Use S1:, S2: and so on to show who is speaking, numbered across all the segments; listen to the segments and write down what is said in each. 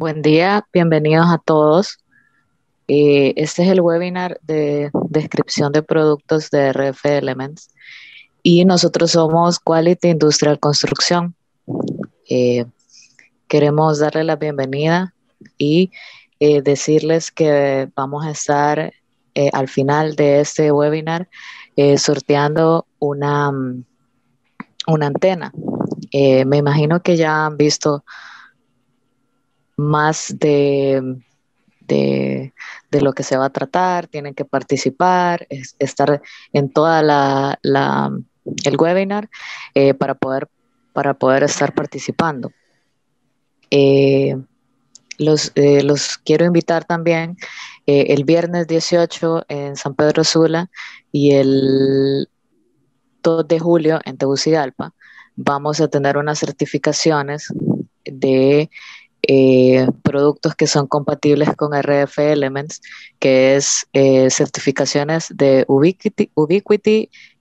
S1: Buen día, bienvenidos a todos. Eh, este es el webinar de descripción de productos de RF Elements y nosotros somos Quality Industrial Construcción. Eh, queremos darle la bienvenida y eh, decirles que vamos a estar al final de este webinar sorteando una, mm, una antena. me imagino que ya han visto más de, de, lo que se va a tratar, tienen que participar, estar en toda la, la el webinar eh, para, poder, para poder estar participando. Eh, los, eh, los, quiero invitar también el viernes 18 en San Pedro Sula y el 2 de julio en Tegucigalpa. Vamos a tener unas certificaciones de eh, productos que son compatibles con RF Elements, que es eh, certificaciones de Ubiquiti,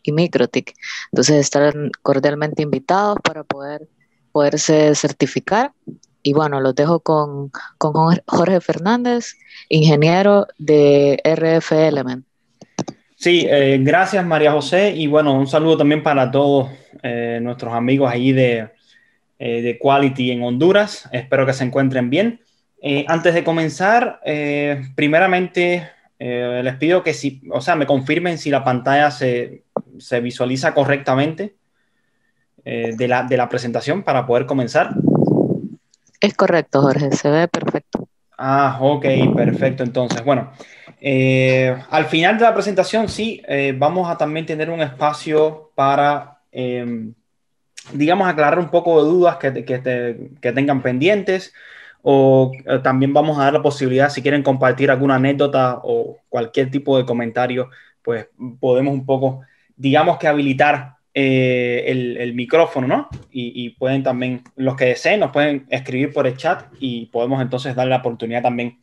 S1: y MicroTic. Entonces están cordialmente invitados para poder poderse certificar. Y bueno, los dejo con, Jorge Fernández, ingeniero de RF Element.
S2: Sí, eh, gracias María José y bueno, un saludo también para todos nuestros amigos ahí de, eh, de Quality en Honduras. Espero que se encuentren bien. Eh, antes de comenzar, eh, primeramente les pido que si, o sea, me confirmen si la pantalla se, visualiza correctamente de la, presentación para poder comenzar.
S1: Es correcto, Jorge, se ve perfecto.
S2: Ah, ok, perfecto. Entonces, bueno, al final de la presentación sí, vamos a también tener un espacio para em, digamos, aclarar un poco de dudas que, tengan pendientes. O eh, también vamos a dar la posibilidad, si quieren compartir alguna anécdota o cualquier tipo de comentario, pues podemos un poco, digamos que habilitar eh, el, micrófono, ¿no? Y, pueden también, los que deseen, nos pueden escribir por el chat y podemos entonces dar la oportunidad también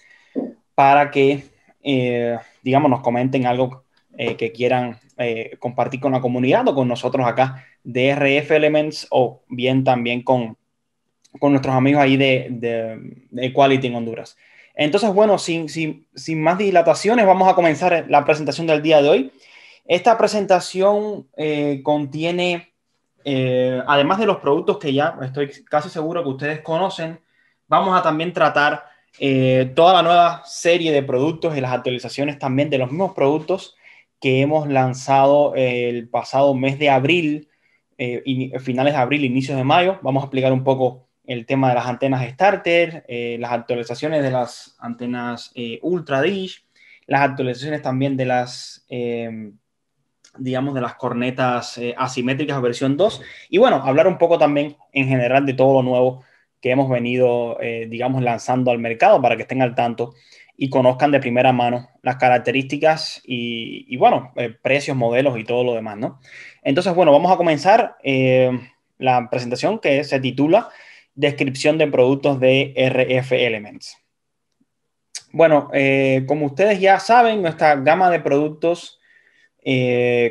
S2: para que, eh, digamos, nos comenten algo que quieran eh, compartir con la comunidad o con nosotros acá de RF Elements o bien también con, nuestros amigos ahí de, de, Equality en Honduras. Entonces, bueno, sin, más dilataciones, vamos a comenzar la presentación del día de hoy. Esta presentación eh, contiene, eh, además de los productos que ya estoy casi seguro que ustedes conocen, vamos a también tratar toda la nueva serie de productos y las actualizaciones también de los mismos productos que hemos lanzado el pasado mes de abril, eh, finales de abril, inicios de mayo. Vamos a explicar un poco el tema de las antenas starter, eh, las actualizaciones de las antenas eh, ultra dish, las actualizaciones también de las, digamos, de las cornetas asimétricas versión 2. Y bueno, hablar un poco también en general de todo lo nuevo que hemos venido, digamos, lanzando al mercado para que estén al tanto y conozcan de primera mano las características y, bueno, eh, precios, modelos y todo lo demás, ¿no? Entonces, bueno, vamos a comenzar eh, la presentación que se titula Descripción de productos de RF Elements. Bueno, eh, como ustedes ya saben, nuestra gama de productos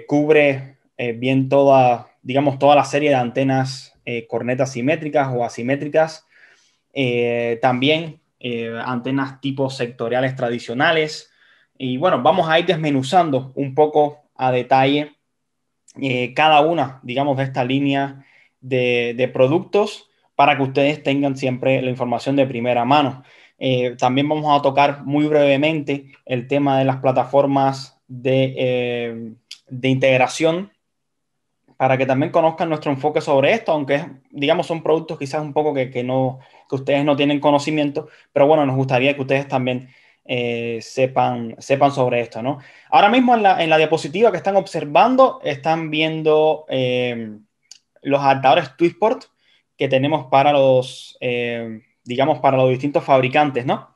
S2: cubre bien toda, digamos, toda la serie de antenas cornetas simétricas o asimétricas. también eh, antenas tipo sectoriales tradicionales. Y bueno, vamos a ir desmenuzando un poco a detalle eh, cada una, digamos, de esta línea de, productos para que ustedes tengan siempre la información de primera mano. Eh, también vamos a tocar muy brevemente el tema de las plataformas de, de integración para que también conozcan nuestro enfoque sobre esto, aunque digamos son productos quizás un poco que, no, ustedes no tienen conocimiento, pero bueno, nos gustaría que ustedes también eh, sepan, sepan sobre esto. ¿no? Ahora mismo en la, diapositiva que están observando, están viendo eh, los adaptadores Twistport que tenemos para los, eh, digamos, para los distintos fabricantes, ¿no?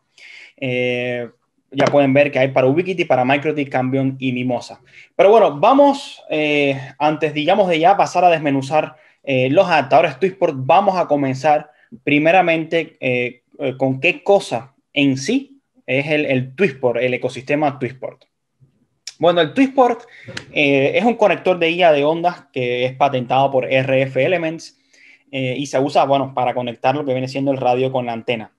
S2: ya pueden ver que hay para Ubiquiti, para MicroTik, Cambion y Mimosa. Pero bueno, vamos, eh, antes digamos de ya pasar a desmenuzar eh, los adaptadores Twistport, vamos a comenzar primeramente eh, con qué cosa en sí es el, el el ecosistema Twistport. Bueno, el Twistport es un conector de guía de ondas que es patentado por RF Elements y se usa, bueno, para conectar lo que viene siendo el radio con la antena.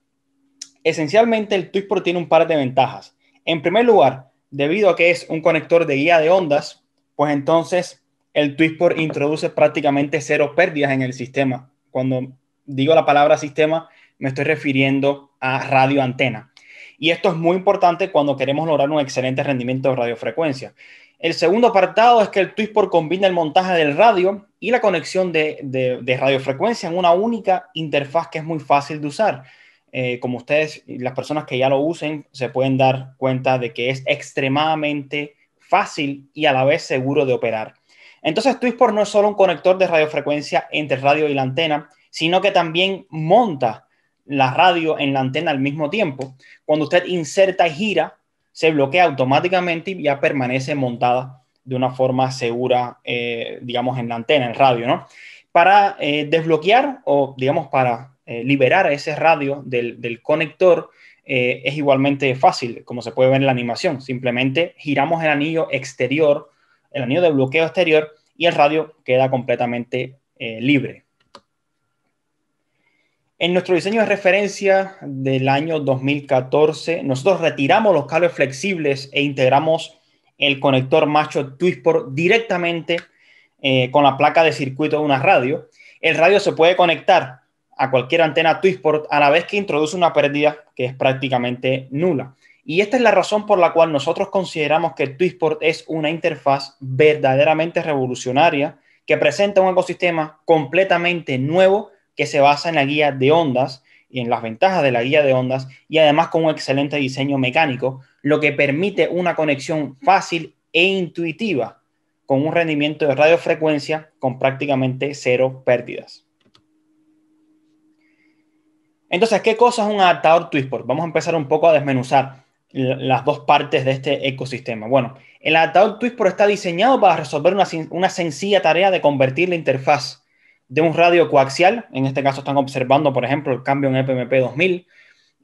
S2: Esencialmente, el Twister tiene un par de ventajas. En primer lugar, debido a que es un conector de guía de ondas, pues entonces el Twister introduce prácticamente cero pérdidas en el sistema. Cuando digo la palabra sistema, me estoy refiriendo a radio antena. Y esto es muy importante cuando queremos lograr un excelente rendimiento de radiofrecuencia. El segundo apartado es que el Twisport combina el montaje del radio y la conexión de radiofrecuencia en una única interfaz que es muy fácil de usar eh, como ustedes las personas que ya lo usen se pueden dar cuenta de que es extremadamente fácil y a la vez seguro de operar. Entonces, Twisport no es solo un conector de radiofrecuencia entre radio y la antena, sino que también monta la radio en la antena al mismo tiempo. Cuando usted inserta y gira, se bloquea automáticamente y ya permanece montada de una forma segura, eh, digamos, en la antena, en radio, ¿no? Para eh, desbloquear o, digamos, para eh, liberar liberar ese radio del, conector eh, es igualmente fácil, como se puede ver en la animación. Simplemente giramos el anillo exterior, el anillo de bloqueo exterior, y el radio queda completamente eh, libre. En nuestro diseño de referencia del año 2014, nosotros retiramos los cables flexibles e integramos el conector macho Twistport directamente con la placa de circuito de una radio. El radio se puede conectar a cualquier antena Twisport a la vez que introduce una pérdida que es prácticamente nula. Y esta es la razón por la cual nosotros consideramos que Twisport es una interfaz verdaderamente revolucionaria que presenta un ecosistema completamente nuevo que se basa en la guía de ondas y en las ventajas de la guía de ondas y además con un excelente diseño mecánico, lo que permite una conexión fácil e intuitiva con un rendimiento de radiofrecuencia con prácticamente cero pérdidas. Entonces, ¿qué cosa es un adaptador Twisport? Vamos a empezar un poco a desmenuzar las dos partes de este ecosistema. Bueno, el adaptador Twisport está diseñado para resolver una, sencilla tarea de convertir la interfaz de un radio coaxial, en este caso están observando, por ejemplo, el cambio en EPMP 2000,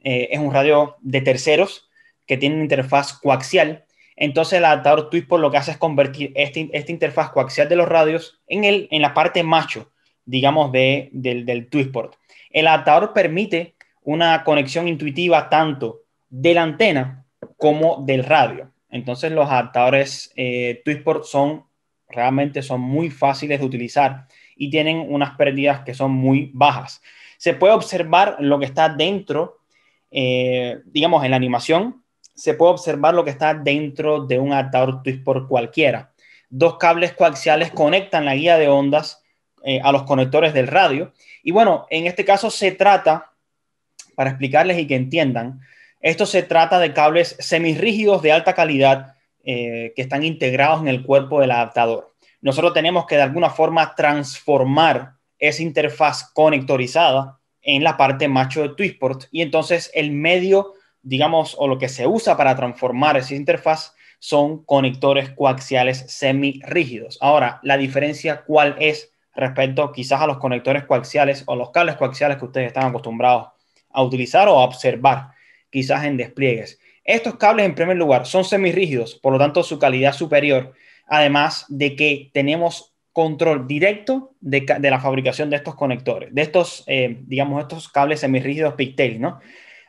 S2: eh, es un radio de terceros que tiene una interfaz coaxial. Entonces el adaptador Twisport lo que hace es convertir este, esta interfaz coaxial de los radios en, la parte macho, digamos, del, del Twisport. El adaptador permite una conexión intuitiva tanto de la antena como del radio. Entonces los adaptadores eh, son realmente son muy fáciles de utilizar y tienen unas pérdidas que son muy bajas. Se puede observar lo que está dentro, eh, digamos, en la animación, se puede observar lo que está dentro de un adaptador Twisport cualquiera. Dos cables coaxiales conectan la guía de ondas eh, a los conectores del radio. Y bueno, en este caso se trata, para explicarles y que entiendan, esto se trata de cables semirrígidos de alta calidad eh, que están integrados en el cuerpo del adaptador. Nosotros tenemos que de alguna forma transformar esa interfaz conectorizada en la parte macho de Twisport y entonces el medio, digamos, o lo que se usa para transformar esa interfaz son conectores coaxiales semirrígidos. Ahora, la diferencia cuál es respecto quizás a los conectores coaxiales o los cables coaxiales que ustedes están acostumbrados a utilizar o a observar quizás en despliegues. Estos cables en primer lugar son semirrígidos, por lo tanto su calidad superior, además de que tenemos control directo de, la fabricación de estos conectores, de estos, eh, digamos, estos cables semirrígidos pigtail, ¿no?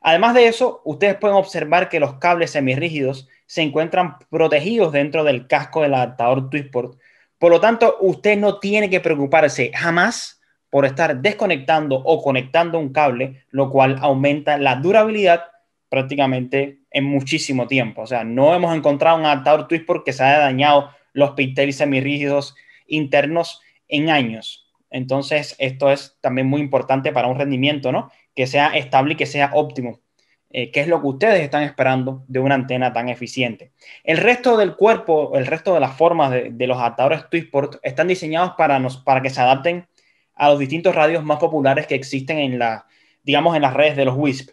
S2: Además de eso, ustedes pueden observar que los cables semirrígidos se encuentran protegidos dentro del casco del adaptador Twistport, por lo tanto, usted no tiene que preocuparse jamás por estar desconectando o conectando un cable, lo cual aumenta la durabilidad prácticamente en muchísimo tiempo. O sea, no hemos encontrado un adaptador twist porque se haya dañado los pinteles semirrígidos internos en años. Entonces, esto es también muy importante para un rendimiento, ¿no? Que sea estable y que sea óptimo. Eh, qué es lo que ustedes están esperando de una antena tan eficiente. El resto del cuerpo, el resto de las formas de, los adaptadores Twistport están diseñados para, nos, para que se adapten a los distintos radios más populares que existen en la, digamos, en las redes de los WISP.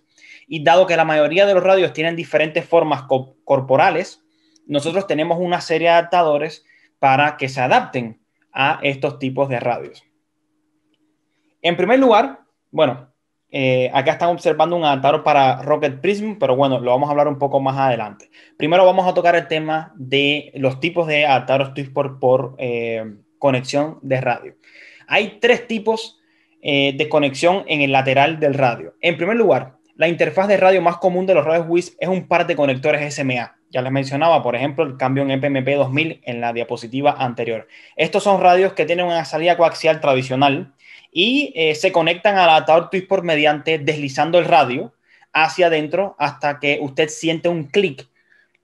S2: Y dado que la mayoría de los radios tienen diferentes formas corporales, nosotros tenemos una serie de adaptadores para que se adapten a estos tipos de radios. En primer lugar, bueno, eh, acá están observando un adaptador para Rocket Prism, pero bueno, lo vamos a hablar un poco más adelante. Primero vamos a tocar el tema de los tipos de adaptadores Twisport por eh, conexión de radio. Hay tres tipos eh, de conexión en el lateral del radio. En primer lugar, la interfaz de radio más común de los radios WISP es un par de conectores SMA. Ya les mencionaba, por ejemplo, el cambio en mpmp 2000 en la diapositiva anterior. Estos son radios que tienen una salida coaxial tradicional, y eh, se conectan al adaptador por mediante deslizando el radio hacia adentro hasta que usted siente un clic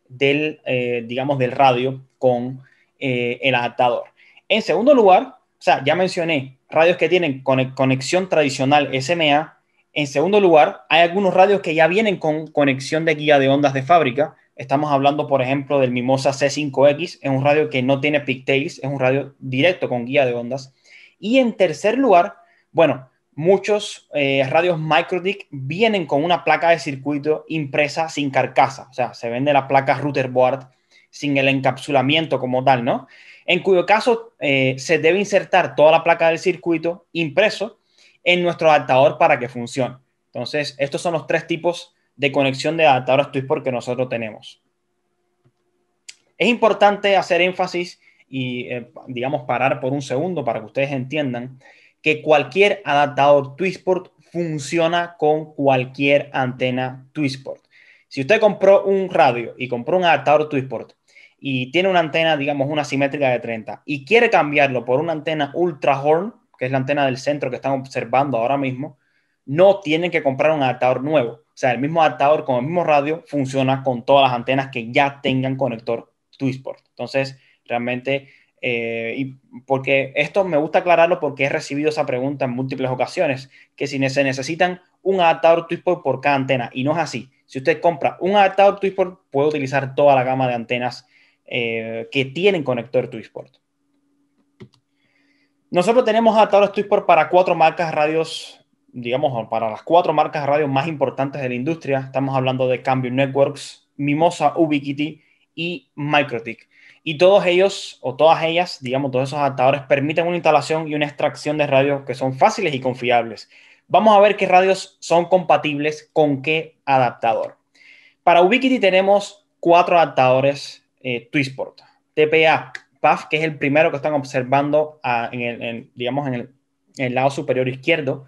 S2: del, eh, digamos, del radio con eh, el adaptador. En segundo lugar, sea, ya mencioné radios que tienen conexión tradicional SMA. En segundo lugar, hay algunos radios que ya vienen con conexión de guía de ondas de fábrica. Estamos hablando, por ejemplo, del Mimosa C5X, es un radio que no tiene pigtails, es un radio directo con guía de ondas. Y en tercer lugar, bueno, muchos eh, radios MicroDIC vienen con una placa de circuito impresa sin carcasa, o sea, se vende la placa router board sin el encapsulamiento como tal, ¿no? En cuyo caso eh, se debe insertar toda la placa del circuito impreso en nuestro adaptador para que funcione. Entonces, estos son los tres tipos de conexión de adaptadores Twisport que nosotros tenemos. Es importante hacer énfasis y, eh, digamos, parar por un segundo para que ustedes entiendan que cualquier adaptador Twistport funciona con cualquier antena Twistport. Si usted compró un radio y compró un adaptador Twistport, y tiene una antena, digamos, una simétrica de 30 y quiere cambiarlo por una antena Ultra Horn, que es la antena del centro que están observando ahora mismo, no tienen que comprar un adaptador nuevo. O sea, el mismo adaptador con el mismo radio funciona con todas las antenas que ya tengan conector Twistport. Entonces, realmente eh, y porque esto me gusta aclararlo porque he recibido esa pregunta en múltiples ocasiones, que si se necesitan un adaptador Twisport por cada antena, y no es así. Si usted compra un adaptador Twisport puede utilizar toda la gama de antenas eh, que tienen conector Twisport Nosotros tenemos adaptadores Twisport para cuatro marcas radios, digamos, para las cuatro marcas radios más importantes de la industria. Estamos hablando de Cambio Networks, Mimosa, Ubiquiti y Microtik. Y todos ellos, o todas ellas, digamos, todos esos adaptadores permiten una instalación y una extracción de radios que son fáciles y confiables. Vamos a ver qué radios son compatibles con qué adaptador. Para Ubiquiti tenemos cuatro adaptadores eh, Twistport. Twisport. TPA, PAF, que es el primero que están observando ah, en, el, digamos, en el, lado superior izquierdo,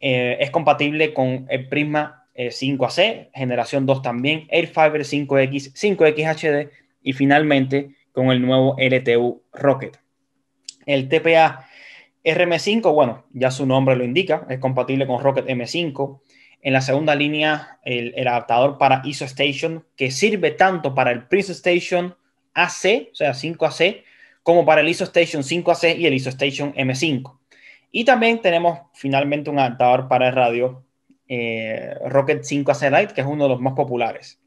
S2: eh, es compatible con el Prisma 5AC, eh, generación 2 también, Air Fiber 5X, 5X HD y finalmente con el nuevo LTU Rocket. El TPA RM5, bueno, ya su nombre lo indica, es compatible con Rocket M5. En la segunda línea, el, adaptador para ISO Station, que sirve tanto para el Prince Station AC, o sea, 5AC, como para el ISO Station 5AC y el ISO Station M5. Y también tenemos finalmente un adaptador para el radio eh, Rocket 5AC Lite, que es uno de los más populares.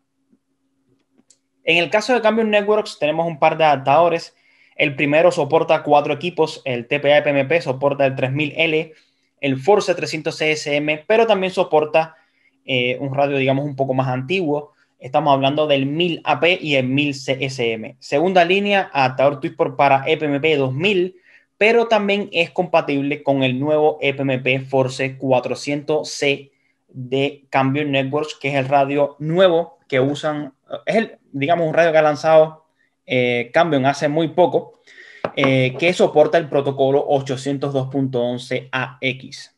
S2: En el caso de Cambio Networks tenemos un par de adaptadores. El primero soporta cuatro equipos, el TPA PMP soporta el 3000L, el Force 300 CSM, pero también soporta eh, un radio, digamos, un poco más antiguo. Estamos hablando del 1000 AP y el 1000 CSM. Segunda línea, adaptador Twisport para EPMP 2000, pero también es compatible con el nuevo EPMP Force 400C de Cambio Networks, que es el radio nuevo que usan, es el, digamos, un radio que ha lanzado eh, Cambion hace muy poco, eh, que soporta el protocolo 802.11ax.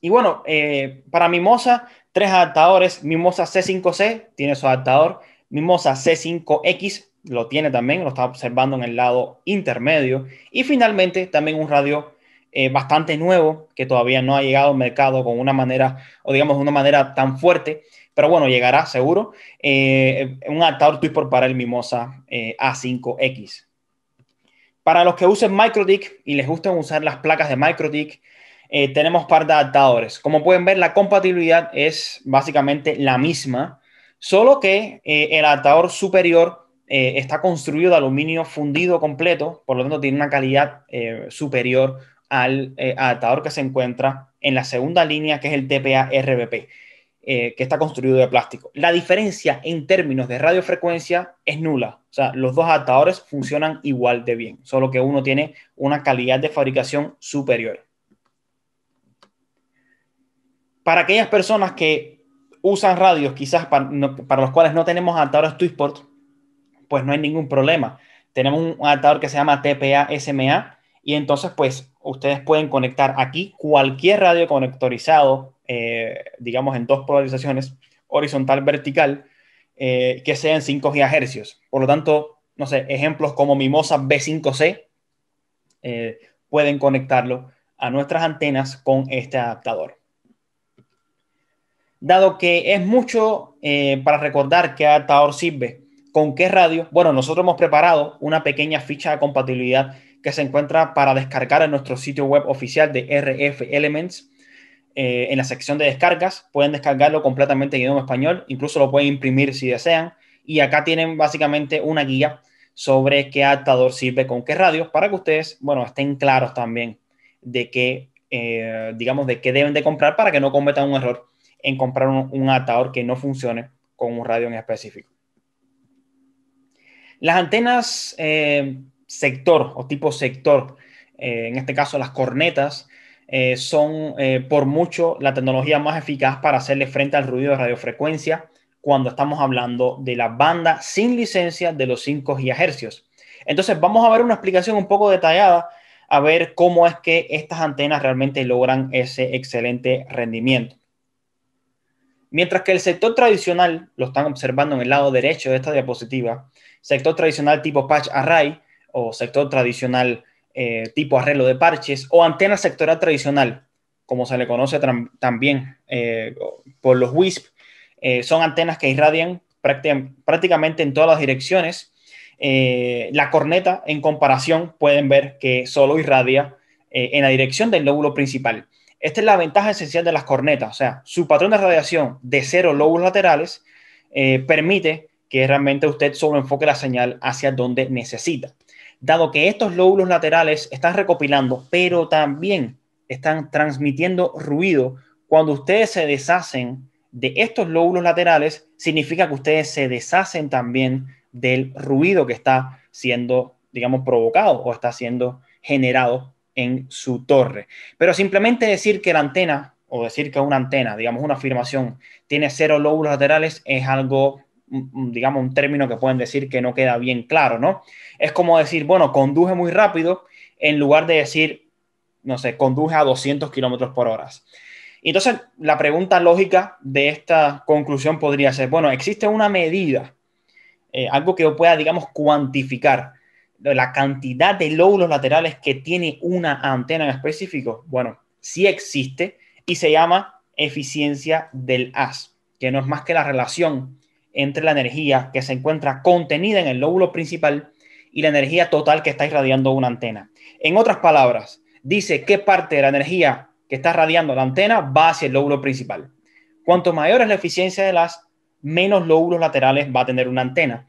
S2: Y bueno, eh, para Mimosa, tres adaptadores. Mimosa C5C tiene su adaptador. Mimosa C5X lo tiene también, lo está observando en el lado intermedio. Y finalmente, también un radio eh, bastante nuevo que todavía no ha llegado al mercado con una manera, o digamos, de una manera tan fuerte, pero bueno, llegará seguro. Eh, un adaptador TWIPOR para el Mimosa eh, A5X. Para los que usen MicroTik y les gusten usar las placas de MicroTik, eh, tenemos par de adaptadores. Como pueden ver, la compatibilidad es básicamente la misma, solo que eh, el adaptador superior está construido de aluminio fundido completo, por lo tanto tiene una calidad superior al adaptador que se encuentra en la segunda línea, que es el TPA-RBP. Eh, que está construido de plástico. La diferencia en términos de radiofrecuencia es nula. O sea, los dos adaptadores funcionan igual de bien, solo que uno tiene una calidad de fabricación superior. Para aquellas personas que usan radios, quizás para, los cuales no tenemos adaptadores Twisport, pues no hay ningún problema. Tenemos un adaptador que se llama TPA-SMA y entonces pues ustedes pueden conectar aquí cualquier radio conectorizado eh, digamos, en dos polarizaciones, horizontal, vertical, eh, que sean 5 GHz. Por lo tanto, no sé, ejemplos como Mimosa B5C eh, pueden conectarlo a nuestras antenas con este adaptador. Dado que es mucho para recordar qué adaptador sirve, con qué radio, bueno, nosotros hemos preparado una pequeña ficha de compatibilidad que se encuentra para descargar en nuestro sitio web oficial de RF Elements eh, en la sección de descargas, pueden descargarlo completamente en idioma español, incluso lo pueden imprimir si desean. Y acá tienen básicamente una guía sobre qué adaptador sirve con qué radio para que ustedes, bueno, estén claros también de qué, eh, digamos, de qué deben de comprar para que no cometan un error en comprar un, atador adaptador que no funcione con un radio en específico. Las antenas eh, sector o tipo sector, en este caso las cornetas, eh, son eh, por mucho la tecnología más eficaz para hacerle frente al ruido de radiofrecuencia cuando estamos hablando de la banda sin licencia de los 5 GHz. Entonces vamos a ver una explicación un poco detallada a ver cómo es que estas antenas realmente logran ese excelente rendimiento. Mientras que el sector tradicional, lo están observando en el lado derecho de esta diapositiva, sector tradicional tipo patch array o sector tradicional eh, tipo arreglo de parches o antena sectoral tradicional, como se le conoce también eh, por los WISP. Eh, son antenas que irradian prácticamente en todas las direcciones. la corneta, en comparación, pueden ver que solo irradia en la dirección del lóbulo principal. Esta es la ventaja esencial de las cornetas, o sea, su patrón de radiación de cero lóbulos laterales permite que realmente usted solo enfoque la señal hacia donde necesita dado que estos lóbulos laterales están recopilando, pero también están transmitiendo ruido. Cuando ustedes se deshacen de estos lóbulos laterales, significa que ustedes se deshacen también del ruido que está siendo, digamos, provocado o está siendo generado en su torre. Pero simplemente decir que la antena, o decir que una antena, digamos una afirmación, tiene cero lóbulos laterales es algo digamos, un término que pueden decir que no queda bien claro, ¿no? Es como decir, bueno, conduje muy rápido en lugar de decir, no sé, conduje a 200 kilómetros por hora. Entonces, la pregunta lógica de esta conclusión podría ser, bueno, ¿existe una medida, eh, algo que pueda, digamos, cuantificar la cantidad de lóbulos laterales que tiene una antena en específico? Bueno, sí existe y se llama eficiencia del AS, que no es más que la relación entre la energía que se encuentra contenida en el lóbulo principal y la energía total que está irradiando una antena. En otras palabras, dice qué parte de la energía que está radiando la antena va hacia el lóbulo principal. Cuanto mayor es la eficiencia de las, menos lóbulos laterales va a tener una antena.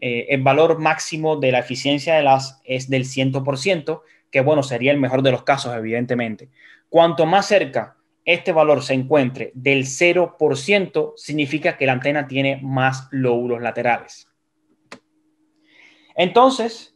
S2: Eh, el valor máximo de la eficiencia de las es del 100%, que bueno, sería el mejor de los casos, evidentemente. Cuanto más cerca este valor se encuentre del 0%, significa que la antena tiene más lóbulos laterales. Entonces,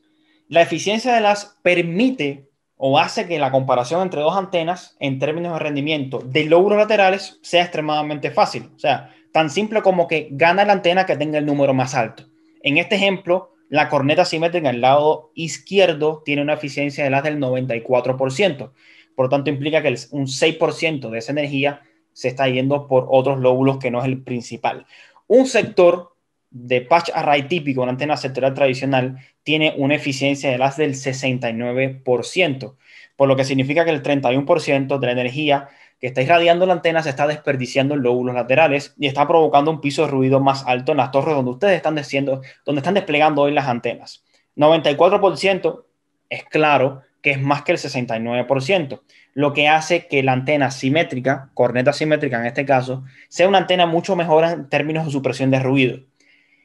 S2: la eficiencia de las permite o hace que la comparación entre dos antenas en términos de rendimiento de lóbulos laterales sea extremadamente fácil. O sea, tan simple como que gana la antena que tenga el número más alto. En este ejemplo, la corneta simétrica en el lado izquierdo tiene una eficiencia de las del 94%. Por lo tanto, implica que el, un 6% de esa energía se está yendo por otros lóbulos que no es el principal. Un sector de patch array típico, una antena sectorial tradicional, tiene una eficiencia de las del 69%, por lo que significa que el 31% de la energía que está irradiando la antena se está desperdiciando en lóbulos laterales y está provocando un piso de ruido más alto en las torres donde ustedes están, diciendo, donde están desplegando hoy las antenas. 94% es claro que es más que el 69%, lo que hace que la antena simétrica, corneta simétrica en este caso, sea una antena mucho mejor en términos de supresión de ruido.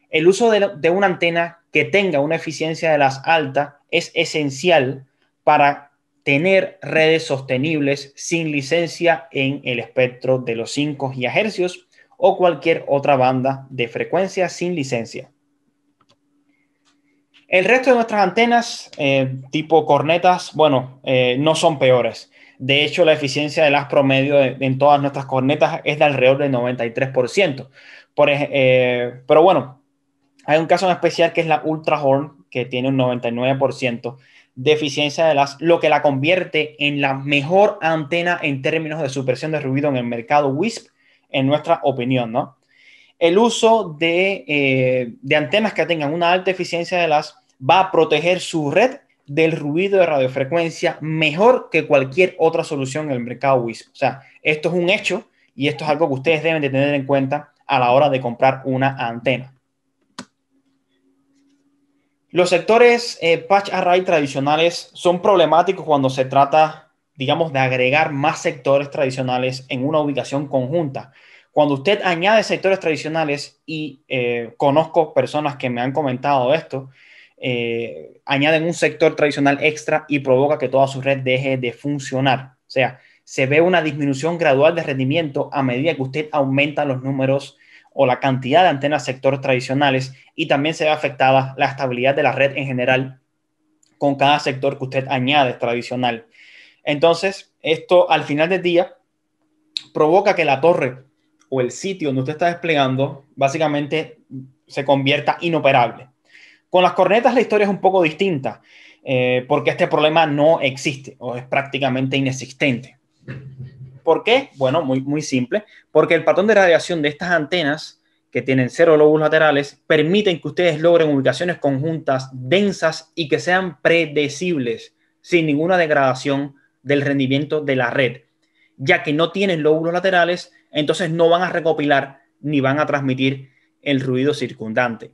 S2: El uso de, una antena que tenga una eficiencia de las altas es esencial para tener redes sostenibles sin licencia en el espectro de los 5 GHz o cualquier otra banda de frecuencia sin licencia. El resto de nuestras antenas, eh, tipo cornetas, bueno, eh, no son peores. De hecho, la eficiencia de las promedio en todas nuestras cornetas es de alrededor del 93%. Por, eh, pero bueno, hay un caso en especial que es la Ultra Horn, que tiene un 99% de eficiencia de las, lo que la convierte en la mejor antena en términos de supresión de ruido en el mercado WISP, en nuestra opinión, ¿no? El uso de, de antenas que tengan una alta eficiencia de las va a proteger su red del ruido de radiofrecuencia mejor que cualquier otra solución en el mercado WISP. O sea, esto es un hecho y esto es algo que ustedes deben de tener en cuenta a la hora de comprar una antena. Los sectores eh, patch array tradicionales son problemáticos cuando se trata, digamos, de agregar más sectores tradicionales en una ubicación conjunta. Cuando usted añade sectores tradicionales, y eh, conozco personas que me han comentado esto, eh, añaden un sector tradicional extra y provoca que toda su red deje de funcionar. O sea, se ve una disminución gradual de rendimiento a medida que usted aumenta los números o la cantidad de antenas sector tradicionales y también se ve afectada la estabilidad de la red en general con cada sector que usted añade tradicional. Entonces, esto al final del día provoca que la torre o el sitio donde usted está desplegando básicamente se convierta inoperable. Con las cornetas la historia es un poco distinta, eh, porque este problema no existe o es prácticamente inexistente. ¿Por qué? Bueno, muy, simple, porque el patrón de radiación de estas antenas que tienen cero lóbulos laterales, permiten que ustedes logren ubicaciones conjuntas densas y que sean predecibles, sin ninguna degradación del rendimiento de la red. Ya que no tienen lóbulos laterales, entonces no van a recopilar ni van a transmitir el ruido circundante.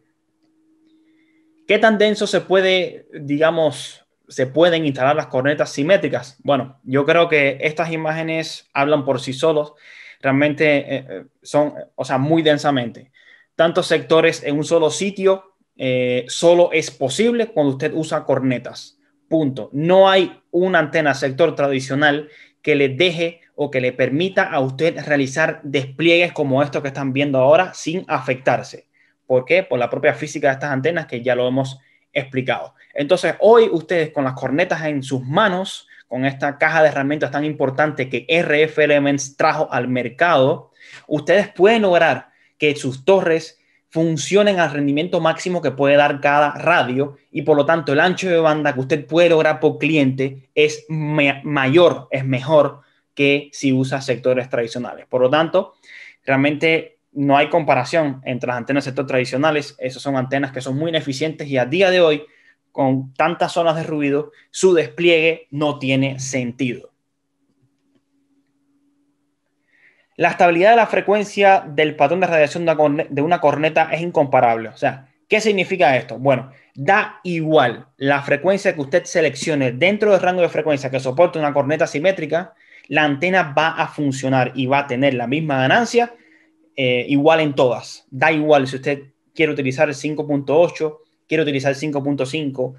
S2: ¿Qué tan denso se puede, digamos, se pueden instalar las cornetas simétricas? Bueno, yo creo que estas imágenes hablan por sí solos, realmente eh, eh, son, o sea, muy densamente. Tantos sectores en un solo sitio eh, solo es posible cuando usted usa cornetas. Punto. No hay una antena sector tradicional que le deje o que le permita a usted realizar despliegues como estos que están viendo ahora sin afectarse. ¿Por qué? Por la propia física de estas antenas que ya lo hemos explicado. Entonces, hoy ustedes con las cornetas en sus manos, con esta caja de herramientas tan importante que RF Elements trajo al mercado, ustedes pueden lograr que sus torres funcionen al rendimiento máximo que puede dar cada radio y por lo tanto el ancho de banda que usted puede lograr por cliente es mayor, es mejor que si usa sectores tradicionales. Por lo tanto, realmente no hay comparación entre las antenas de sector tradicionales. Esas son antenas que son muy ineficientes y a día de hoy, con tantas zonas de ruido, su despliegue no tiene sentido. La estabilidad de la frecuencia del patrón de radiación de una corneta es incomparable. O sea, ¿qué significa esto? Bueno, da igual la frecuencia que usted seleccione dentro del rango de frecuencia que soporta una corneta simétrica, la antena va a funcionar y va a tener la misma ganancia eh, igual en todas. Da igual si usted quiere utilizar el 5.8, quiere utilizar el 5.5.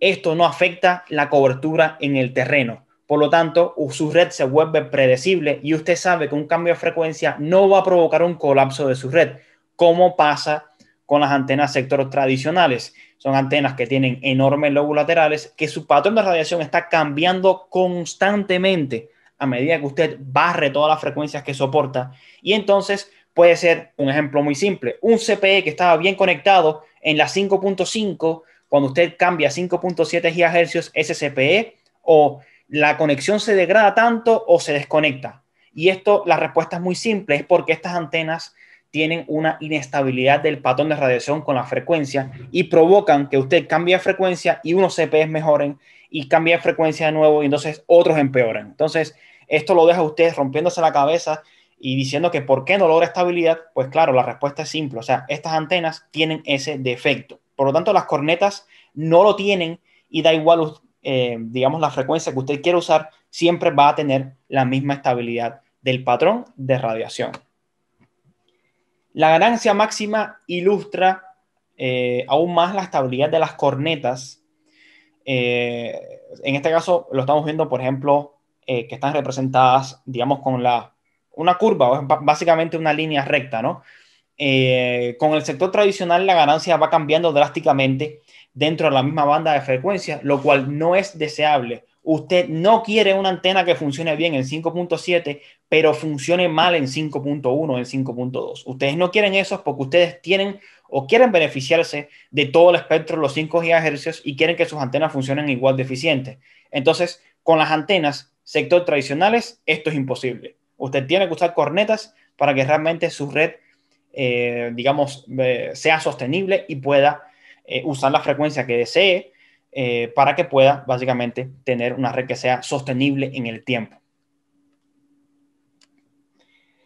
S2: Esto no afecta la cobertura en el terreno. Por lo tanto, su red se vuelve predecible y usted sabe que un cambio de frecuencia no va a provocar un colapso de su red, como pasa con las antenas sector tradicionales. Son antenas que tienen enormes lobos laterales, que su patrón de radiación está cambiando constantemente a medida que usted barre todas las frecuencias que soporta y entonces puede ser un ejemplo muy simple. Un CPE que estaba bien conectado en la 5.5, cuando usted cambia 5.7 GHz ese CPE, o la conexión se degrada tanto o se desconecta. Y esto, la respuesta es muy simple, es porque estas antenas tienen una inestabilidad del patrón de radiación con la frecuencia y provocan que usted cambie de frecuencia y unos CPEs mejoren y cambie de frecuencia de nuevo y entonces otros empeoran. Entonces, esto lo deja a usted rompiéndose la cabeza y diciendo que por qué no logra estabilidad, pues claro, la respuesta es simple. O sea, estas antenas tienen ese defecto. Por lo tanto, las cornetas no lo tienen y da igual, eh, digamos, la frecuencia que usted quiera usar, siempre va a tener la misma estabilidad del patrón de radiación. La ganancia máxima ilustra eh, aún más la estabilidad de las cornetas. Eh, en este caso lo estamos viendo, por ejemplo, que están representadas, digamos, con la una curva, básicamente una línea recta, ¿no? Eh, con el sector tradicional la ganancia va cambiando drásticamente dentro de la misma banda de frecuencia, lo cual no es deseable. Usted no quiere una antena que funcione bien en 5.7, pero funcione mal en 5.1, en 5.2. Ustedes no quieren eso porque ustedes tienen o quieren beneficiarse de todo el espectro los 5 GHz y quieren que sus antenas funcionen igual de eficientes. Entonces, con las antenas sector tradicionales, esto es imposible. Usted tiene que usar cornetas para que realmente su red, eh, digamos, eh, sea sostenible y pueda eh, usar la frecuencia que desee para que pueda básicamente tener una red que sea sostenible en el tiempo.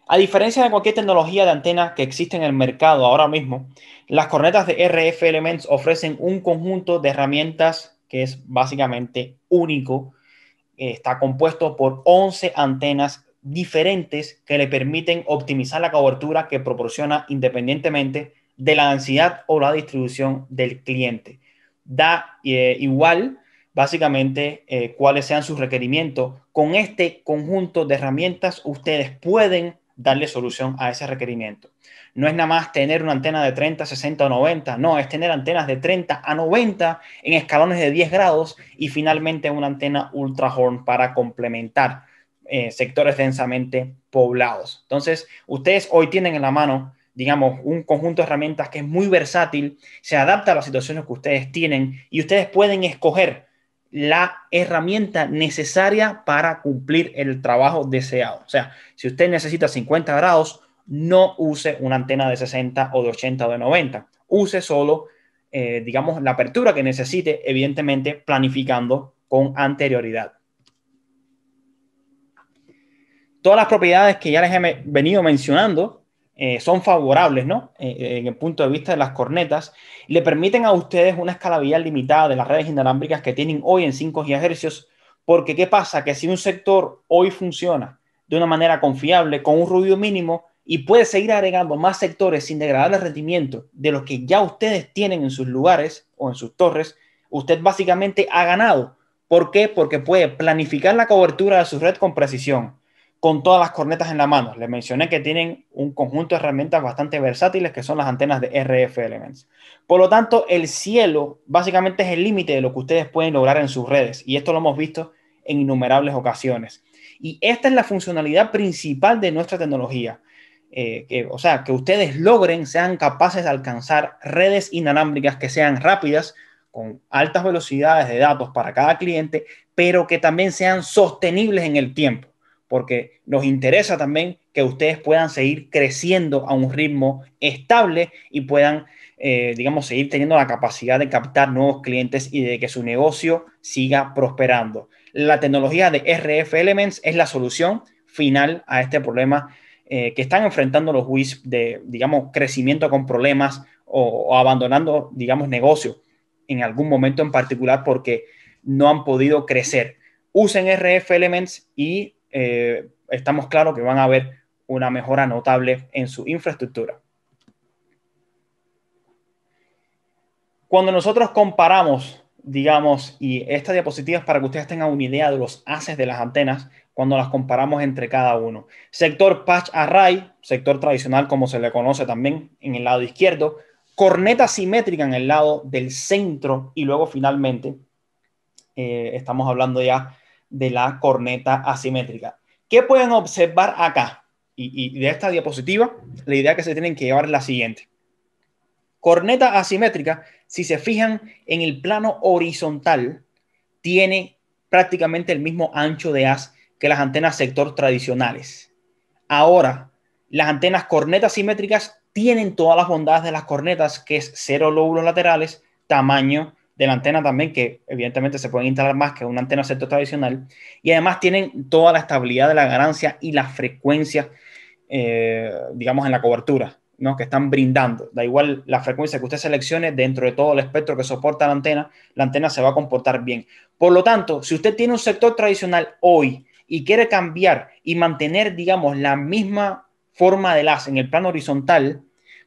S2: A diferencia de cualquier tecnología de antena que existe en el mercado ahora mismo, las cornetas de RF Elements ofrecen un conjunto de herramientas que es básicamente único. Está compuesto por 11 antenas diferentes que le permiten optimizar la cobertura que proporciona independientemente de la densidad o la distribución del cliente. Da eh, igual básicamente eh, cuáles sean sus requerimientos. Con este conjunto de herramientas ustedes pueden darle solución a ese requerimiento. No es nada más tener una antena de 30, 60 o 90, no, es tener antenas de 30 a 90 en escalones de 10 grados y finalmente una antena Ultra Horn para complementar eh, sectores densamente poblados. Entonces, ustedes hoy tienen en la mano, digamos, un conjunto de herramientas que es muy versátil, se adapta a las situaciones que ustedes tienen y ustedes pueden escoger la herramienta necesaria para cumplir el trabajo deseado. O sea, si usted necesita 50 grados, no use una antena de 60 o de 80 o de 90. Use solo, eh, digamos, la apertura que necesite, evidentemente planificando con anterioridad todas las propiedades que ya les he venido mencionando eh, son favorables, ¿no? Eh, eh, en el punto de vista de las cornetas, le permiten a ustedes una escalabilidad limitada de las redes inalámbricas que tienen hoy en 5 GHz, porque ¿qué pasa? Que si un sector hoy funciona de una manera confiable, con un ruido mínimo, y puede seguir agregando más sectores sin degradar el rendimiento de los que ya ustedes tienen en sus lugares o en sus torres, usted básicamente ha ganado. ¿Por qué? Porque puede planificar la cobertura de su red con precisión, con todas las cornetas en la mano. Les mencioné que tienen un conjunto de herramientas bastante versátiles que son las antenas de RF Elements. Por lo tanto, el cielo básicamente es el límite de lo que ustedes pueden lograr en sus redes y esto lo hemos visto en innumerables ocasiones. Y esta es la funcionalidad principal de nuestra tecnología. Eh, que, o sea, que ustedes logren, sean capaces de alcanzar redes inalámbricas que sean rápidas, con altas velocidades de datos para cada cliente, pero que también sean sostenibles en el tiempo porque nos interesa también que ustedes puedan seguir creciendo a un ritmo estable y puedan, eh, digamos, seguir teniendo la capacidad de captar nuevos clientes y de que su negocio siga prosperando. La tecnología de RF Elements es la solución final a este problema eh, que están enfrentando los WISP de, digamos, crecimiento con problemas o, abandonando, digamos, negocio en algún momento en particular porque no han podido crecer. Usen RF Elements y eh, estamos claros que van a haber una mejora notable en su infraestructura. Cuando nosotros comparamos, digamos, y estas diapositivas para que ustedes tengan una idea de los haces de las antenas, cuando las comparamos entre cada uno. Sector patch array, sector tradicional como se le conoce también en el lado izquierdo, corneta simétrica en el lado del centro y luego finalmente eh, estamos hablando ya de la corneta asimétrica. ¿Qué pueden observar acá? Y, de esta diapositiva, la idea que se tienen que llevar es la siguiente. Corneta asimétrica, si se fijan en el plano horizontal, tiene prácticamente el mismo ancho de haz que las antenas sector tradicionales. Ahora, las antenas cornetas simétricas tienen todas las bondades de las cornetas, que es cero lóbulos laterales, tamaño, de la antena también, que evidentemente se pueden instalar más que una antena sector tradicional, y además tienen toda la estabilidad de la ganancia y la frecuencia, eh, digamos, en la cobertura, ¿no? que están brindando. Da igual la frecuencia que usted seleccione dentro de todo el espectro que soporta la antena, la antena se va a comportar bien. Por lo tanto, si usted tiene un sector tradicional hoy y quiere cambiar y mantener, digamos, la misma forma de las en el plano horizontal,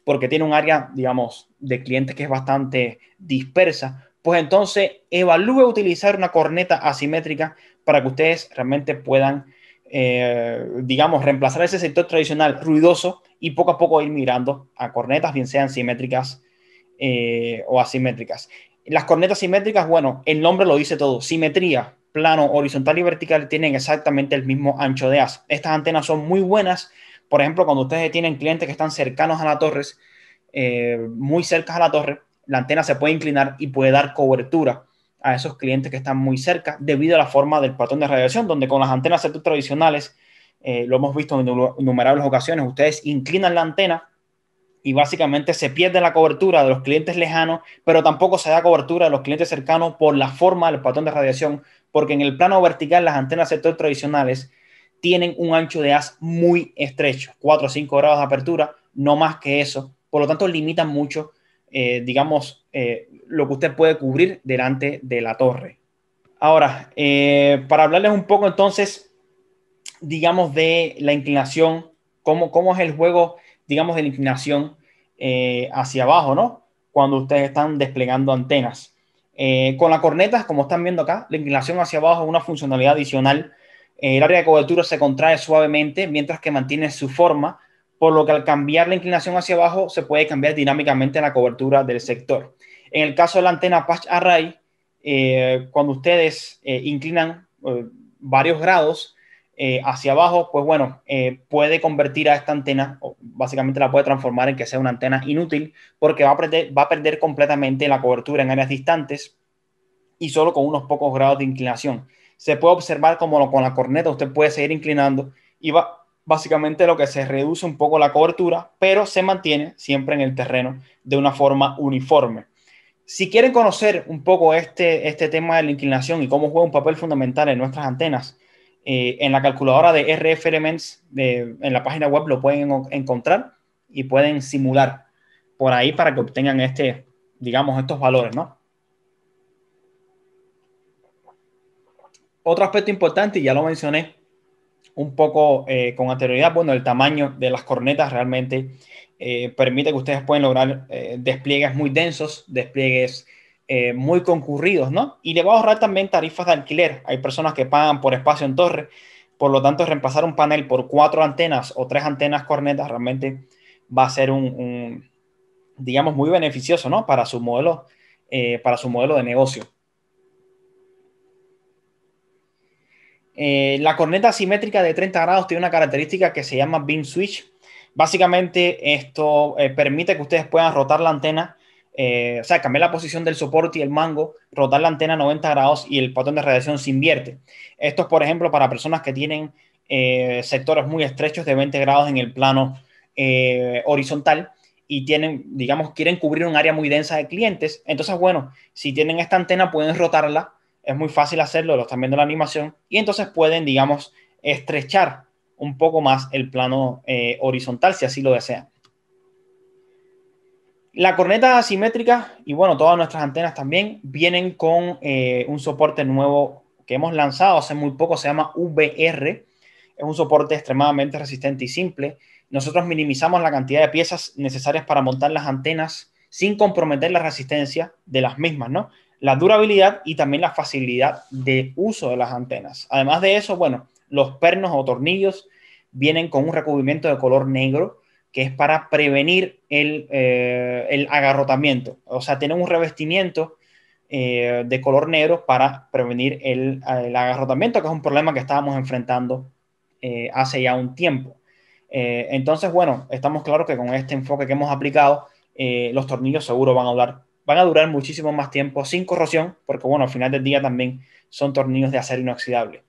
S2: porque tiene un área, digamos, de clientes que es bastante dispersa, pues entonces evalúe utilizar una corneta asimétrica para que ustedes realmente puedan, eh, digamos, reemplazar ese sector tradicional ruidoso y poco a poco ir mirando a cornetas, bien sean simétricas eh, o asimétricas. Las cornetas simétricas, bueno, el nombre lo dice todo, simetría, plano, horizontal y vertical tienen exactamente el mismo ancho de haz. Estas antenas son muy buenas, por ejemplo, cuando ustedes tienen clientes que están cercanos a la torre, eh, muy cerca a la torre, la antena se puede inclinar y puede dar cobertura a esos clientes que están muy cerca debido a la forma del patrón de radiación, donde con las antenas sector tradicionales, eh, lo hemos visto en innumerables ocasiones, ustedes inclinan la antena y básicamente se pierde la cobertura de los clientes lejanos, pero tampoco se da cobertura de los clientes cercanos por la forma del patrón de radiación, porque en el plano vertical las antenas sector tradicionales tienen un ancho de haz muy estrecho, 4 o 5 grados de apertura, no más que eso, por lo tanto limitan mucho eh, digamos, eh, lo que usted puede cubrir delante de la torre. Ahora, eh, para hablarles un poco entonces, digamos, de la inclinación, cómo, cómo es el juego, digamos, de la inclinación hacia abajo, ¿no? Cuando ustedes están desplegando antenas. con la cornetas como están viendo acá, la inclinación hacia abajo es una funcionalidad adicional. El área de cobertura se contrae suavemente mientras que mantiene su forma por lo que al cambiar la inclinación hacia abajo se puede cambiar dinámicamente la cobertura del sector. En el caso de la antena Patch Array, eh, cuando ustedes eh, inclinan eh, varios grados hacia abajo, pues bueno, puede convertir a esta antena, básicamente la puede transformar en que sea una antena inútil, porque va a, perder, va a perder completamente la cobertura en áreas distantes y solo con unos pocos grados de inclinación. Se puede observar como con la corneta usted puede seguir inclinando y va, básicamente lo que se reduce un poco la cobertura, pero se mantiene siempre en el terreno de una forma uniforme. Si quieren conocer un poco este, este tema de la inclinación y cómo juega un papel fundamental en nuestras antenas, eh, en la calculadora de RF Elements, en la página web lo pueden encontrar y pueden simular por ahí para que obtengan este, digamos, estos valores, ¿no? Otro aspecto importante, y ya lo mencioné, un poco eh, con anterioridad, bueno, el tamaño de las cornetas realmente eh, permite que ustedes pueden lograr eh, despliegues muy densos, despliegues muy concurridos, ¿no? Y le va a ahorrar también tarifas de alquiler. Hay personas que pagan por espacio en torre, por lo tanto, reemplazar un panel por cuatro antenas o tres antenas cornetas realmente va a ser un, un digamos, muy beneficioso, ¿no? Para su modelo, para su modelo de negocio. Eh, la corneta simétrica de 30 grados tiene una característica que se llama beam switch. Básicamente esto eh, permite que ustedes puedan rotar la antena, eh, o sea, cambiar la posición del soporte y el mango, rotar la antena 90 grados y el patrón de radiación se invierte. Esto es, por ejemplo, para personas que tienen sectores muy estrechos de 20 grados en el plano horizontal y tienen, digamos, quieren cubrir un área muy densa de clientes. Entonces, bueno, si tienen esta antena pueden rotarla es muy fácil hacerlo, lo están viendo la animación, y entonces pueden, digamos, estrechar un poco más el plano eh, horizontal si así lo desean. La corneta asimétrica y bueno, todas nuestras antenas también vienen con eh, un soporte nuevo que hemos lanzado hace muy poco, se llama VR. Es un soporte extremadamente resistente y simple. Nosotros minimizamos la cantidad de piezas necesarias para montar las antenas sin comprometer la resistencia de las mismas, ¿no? la durabilidad y también la facilidad de uso de las antenas. Además de eso, bueno, los pernos o tornillos vienen con un recubrimiento de color negro que es para prevenir el, eh, agarrotamiento. O sea, tienen un revestimiento eh, de color negro para prevenir el, agarrotamiento, que es un problema que estábamos enfrentando eh, hace ya un tiempo. entonces, bueno, estamos claros que con este enfoque que hemos aplicado, los tornillos seguro van a hablar van a durar muchísimo más tiempo sin corrosión, porque bueno, al final del día también son tornillos de acero inoxidable.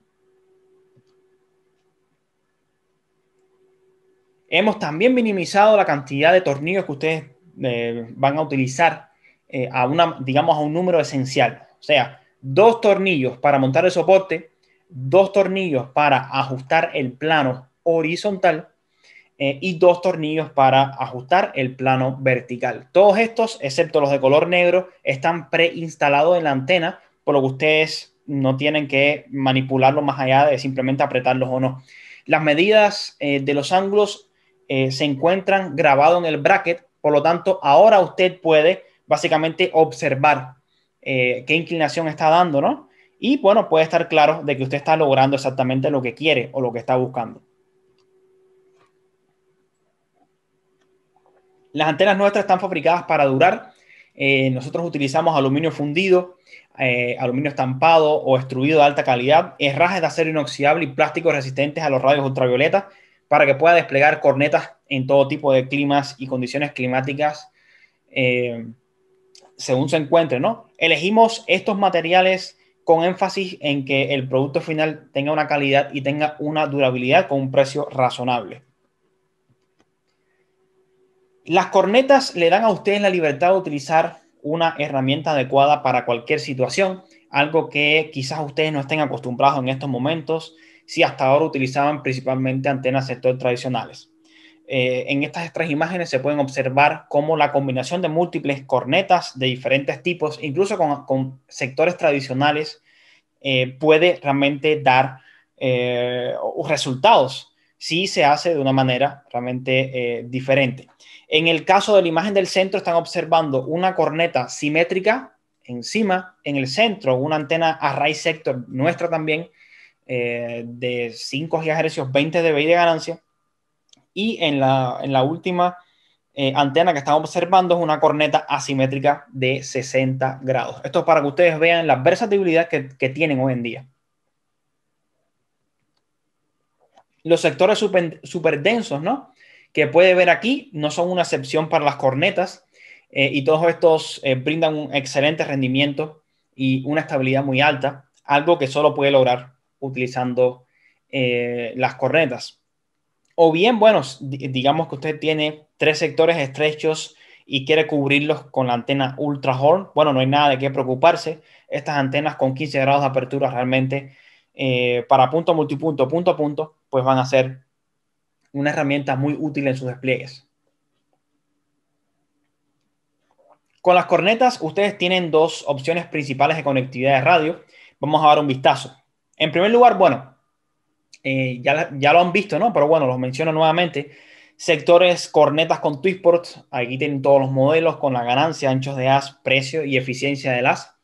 S2: Hemos también minimizado la cantidad de tornillos que ustedes eh, van a utilizar eh, a una, digamos, a un número esencial. O sea, dos tornillos para montar el soporte, dos tornillos para ajustar el plano horizontal eh, y dos tornillos para ajustar el plano vertical. Todos estos, excepto los de color negro, están preinstalados en la antena, por lo que ustedes no tienen que manipularlo más allá de simplemente apretarlos o no. Las medidas eh, de los ángulos eh, se encuentran grabados en el bracket, por lo tanto, ahora usted puede básicamente observar qué inclinación está dando, ¿no? Y bueno, puede estar claro de que usted está logrando exactamente lo que quiere o lo que está buscando. Las antenas nuestras están fabricadas para durar. Eh, nosotros utilizamos aluminio fundido, eh, aluminio estampado o extruido de alta calidad, herrajes de acero inoxidable y plásticos resistentes a los rayos ultravioleta para que pueda desplegar cornetas en todo tipo de climas y condiciones climáticas eh, según se encuentre, ¿no? Elegimos estos materiales con énfasis en que el producto final tenga una calidad y tenga una durabilidad con un precio razonable. Las cornetas le dan a ustedes la libertad de utilizar una herramienta adecuada para cualquier situación, algo que quizás ustedes no estén acostumbrados en estos momentos, si hasta ahora utilizaban principalmente antenas sector tradicionales. Eh, en estas tres imágenes se pueden observar cómo la combinación de múltiples cornetas de diferentes tipos, incluso con, sectores tradicionales, eh, puede realmente dar eh, resultados si se hace de una manera realmente diferente. En el caso de la imagen del centro están observando una corneta simétrica encima, en el centro, una antena array sector nuestra también, eh, de 5 GHz, 20 dBi de ganancia. Y en la, última eh, antena que están observando es una corneta asimétrica de 60 grados. Esto es para que ustedes vean la versatilidad que, que tienen hoy en día. Los sectores super, super densos, ¿no? que puede ver aquí no son una excepción para las cornetas eh, y todos estos eh, brindan un excelente rendimiento y una estabilidad muy alta, algo que solo puede lograr utilizando eh, las cornetas. O bien, bueno, digamos que usted tiene tres sectores estrechos y quiere cubrirlos con la antena Ultra Horn, bueno, no hay nada de qué preocuparse. Estas antenas con 15 grados de apertura realmente para punto multipunto, punto a punto, pues van a ser una herramienta muy útil en sus despliegues. Con las cornetas, ustedes tienen dos opciones principales de conectividad de radio. Vamos a dar un vistazo. En primer lugar, bueno, eh, ya, lo han visto, ¿no? Pero bueno, los menciono nuevamente. Sectores cornetas con Twisport. Aquí tienen todos los modelos con la ganancia, anchos de as, precio y eficiencia del as.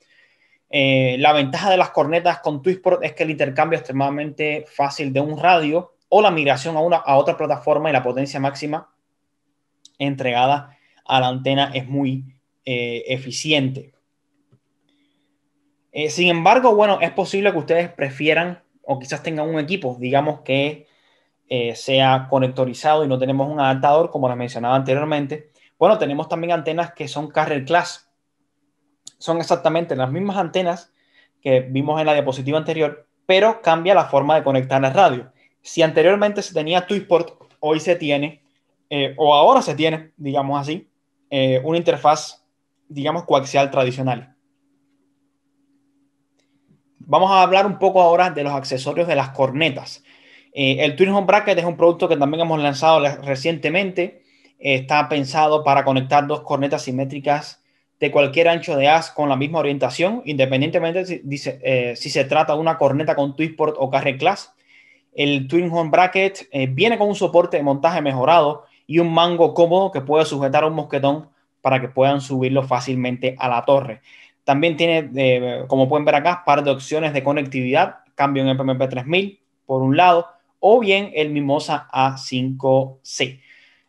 S2: Eh, la ventaja de las cornetas con Twisport es que el intercambio es extremadamente fácil de un radio o la migración a, una, a otra plataforma y la potencia máxima entregada a la antena es muy eh, eficiente. Eh, sin embargo, bueno, es posible que ustedes prefieran o quizás tengan un equipo, digamos que eh, sea conectorizado y no tenemos un adaptador, como les mencionaba anteriormente. Bueno, tenemos también antenas que son carrier class. Son exactamente las mismas antenas que vimos en la diapositiva anterior, pero cambia la forma de conectar la radio. Si anteriormente se tenía Twisport, hoy se tiene, eh, o ahora se tiene, digamos así, eh, una interfaz, digamos, coaxial tradicional. Vamos a hablar un poco ahora de los accesorios de las cornetas. Eh, el Twin Home Bracket es un producto que también hemos lanzado recientemente. está pensado para conectar dos cornetas simétricas de cualquier ancho de haz con la misma orientación, independientemente si, se trata de una corneta con Twisport o Carre Class el Twin Home Bracket eh, viene con un soporte de montaje mejorado y un mango cómodo que puede sujetar a un mosquetón para que puedan subirlo fácilmente a la torre. También tiene, eh, como pueden ver acá, par de opciones de conectividad, cambio en MPMP 3000 por un lado, o bien el Mimosa A5C.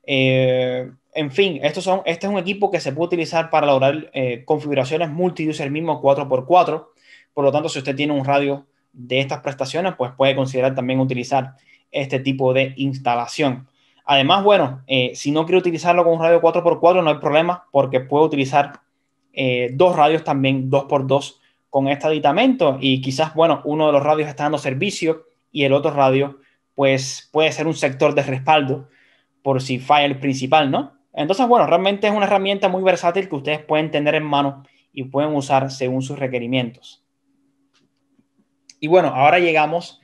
S2: Eh, en fin, este es un equipo que se puede utilizar para lograr configuraciones multi-user mismo 4x4. Por lo tanto, si usted tiene un radio de estas prestaciones, pues puede considerar también utilizar este tipo de instalación. Además, bueno, eh, si no quiere utilizarlo con un radio 4x4, no hay problema porque puede utilizar eh, dos radios también 2x2 con este aditamento y quizás, bueno, uno de los radios está dando servicio y el otro radio, pues puede ser un sector de respaldo por si falla el principal, ¿no? Entonces, bueno, realmente es una herramienta muy versátil que ustedes pueden tener en mano y pueden usar según sus requerimientos. Y bueno, ahora llegamos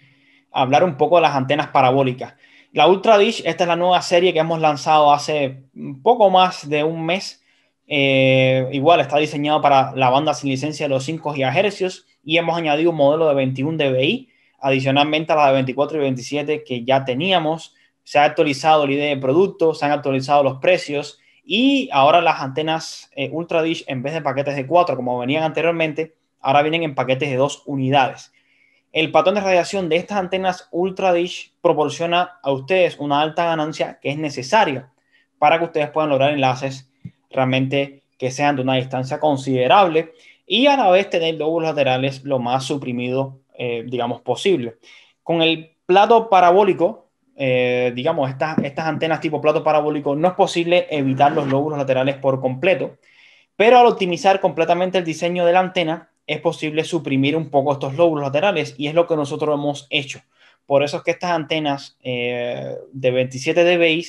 S2: a hablar un poco de las antenas parabólicas. La Ultra Dish, esta es la nueva serie que hemos lanzado hace un poco más de un mes. Eh, igual está diseñado para la banda sin licencia de los 5 GHz y hemos añadido un modelo de 21 dBi, adicionalmente a la de 24 y 27 que ya teníamos. Se ha actualizado el ID de producto, se han actualizado los precios y ahora las antenas eh, Ultra Dish, en vez de paquetes de 4 como venían anteriormente, ahora vienen en paquetes de 2 unidades el patrón de radiación de estas antenas Ultra Dish proporciona a ustedes una alta ganancia que es necesaria para que ustedes puedan lograr enlaces realmente que sean de una distancia considerable y a la vez tener lóbulos laterales lo más suprimido, eh, digamos, posible. Con el plato parabólico, eh, digamos, estas, estas antenas tipo plato parabólico, no es posible evitar los lóbulos laterales por completo, pero al optimizar completamente el diseño de la antena, es posible suprimir un poco estos lóbulos laterales y es lo que nosotros hemos hecho. Por eso es que estas antenas eh, de 27 dBi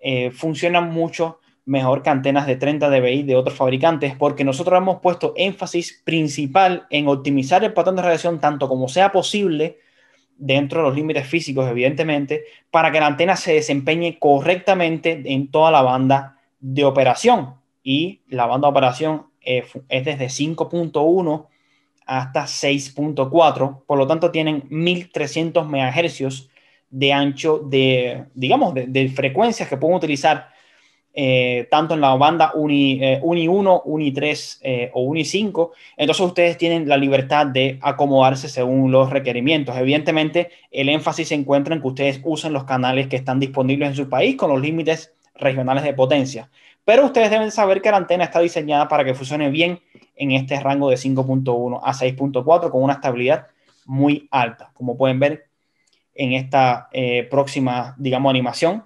S2: eh, funcionan mucho mejor que antenas de 30 dBi de otros fabricantes, porque nosotros hemos puesto énfasis principal en optimizar el patrón de radiación tanto como sea posible, dentro de los límites físicos, evidentemente, para que la antena se desempeñe correctamente en toda la banda de operación. Y la banda de operación eh, es desde 5.1 hasta 6.4, por lo tanto tienen 1300 MHz de ancho de, digamos, de, frecuencias que pueden utilizar eh, tanto en la banda Uni, eh, Uni 1, Uni 3 o Uni 5. Entonces ustedes tienen la libertad de acomodarse según los requerimientos. Evidentemente, el énfasis se encuentra en que ustedes usen los canales que están disponibles en su país con los límites regionales de potencia. Pero ustedes deben saber que la antena está diseñada para que funcione bien en este rango de 5.1 a 6.4 con una estabilidad muy alta. Como pueden ver en esta eh, próxima, digamos, animación,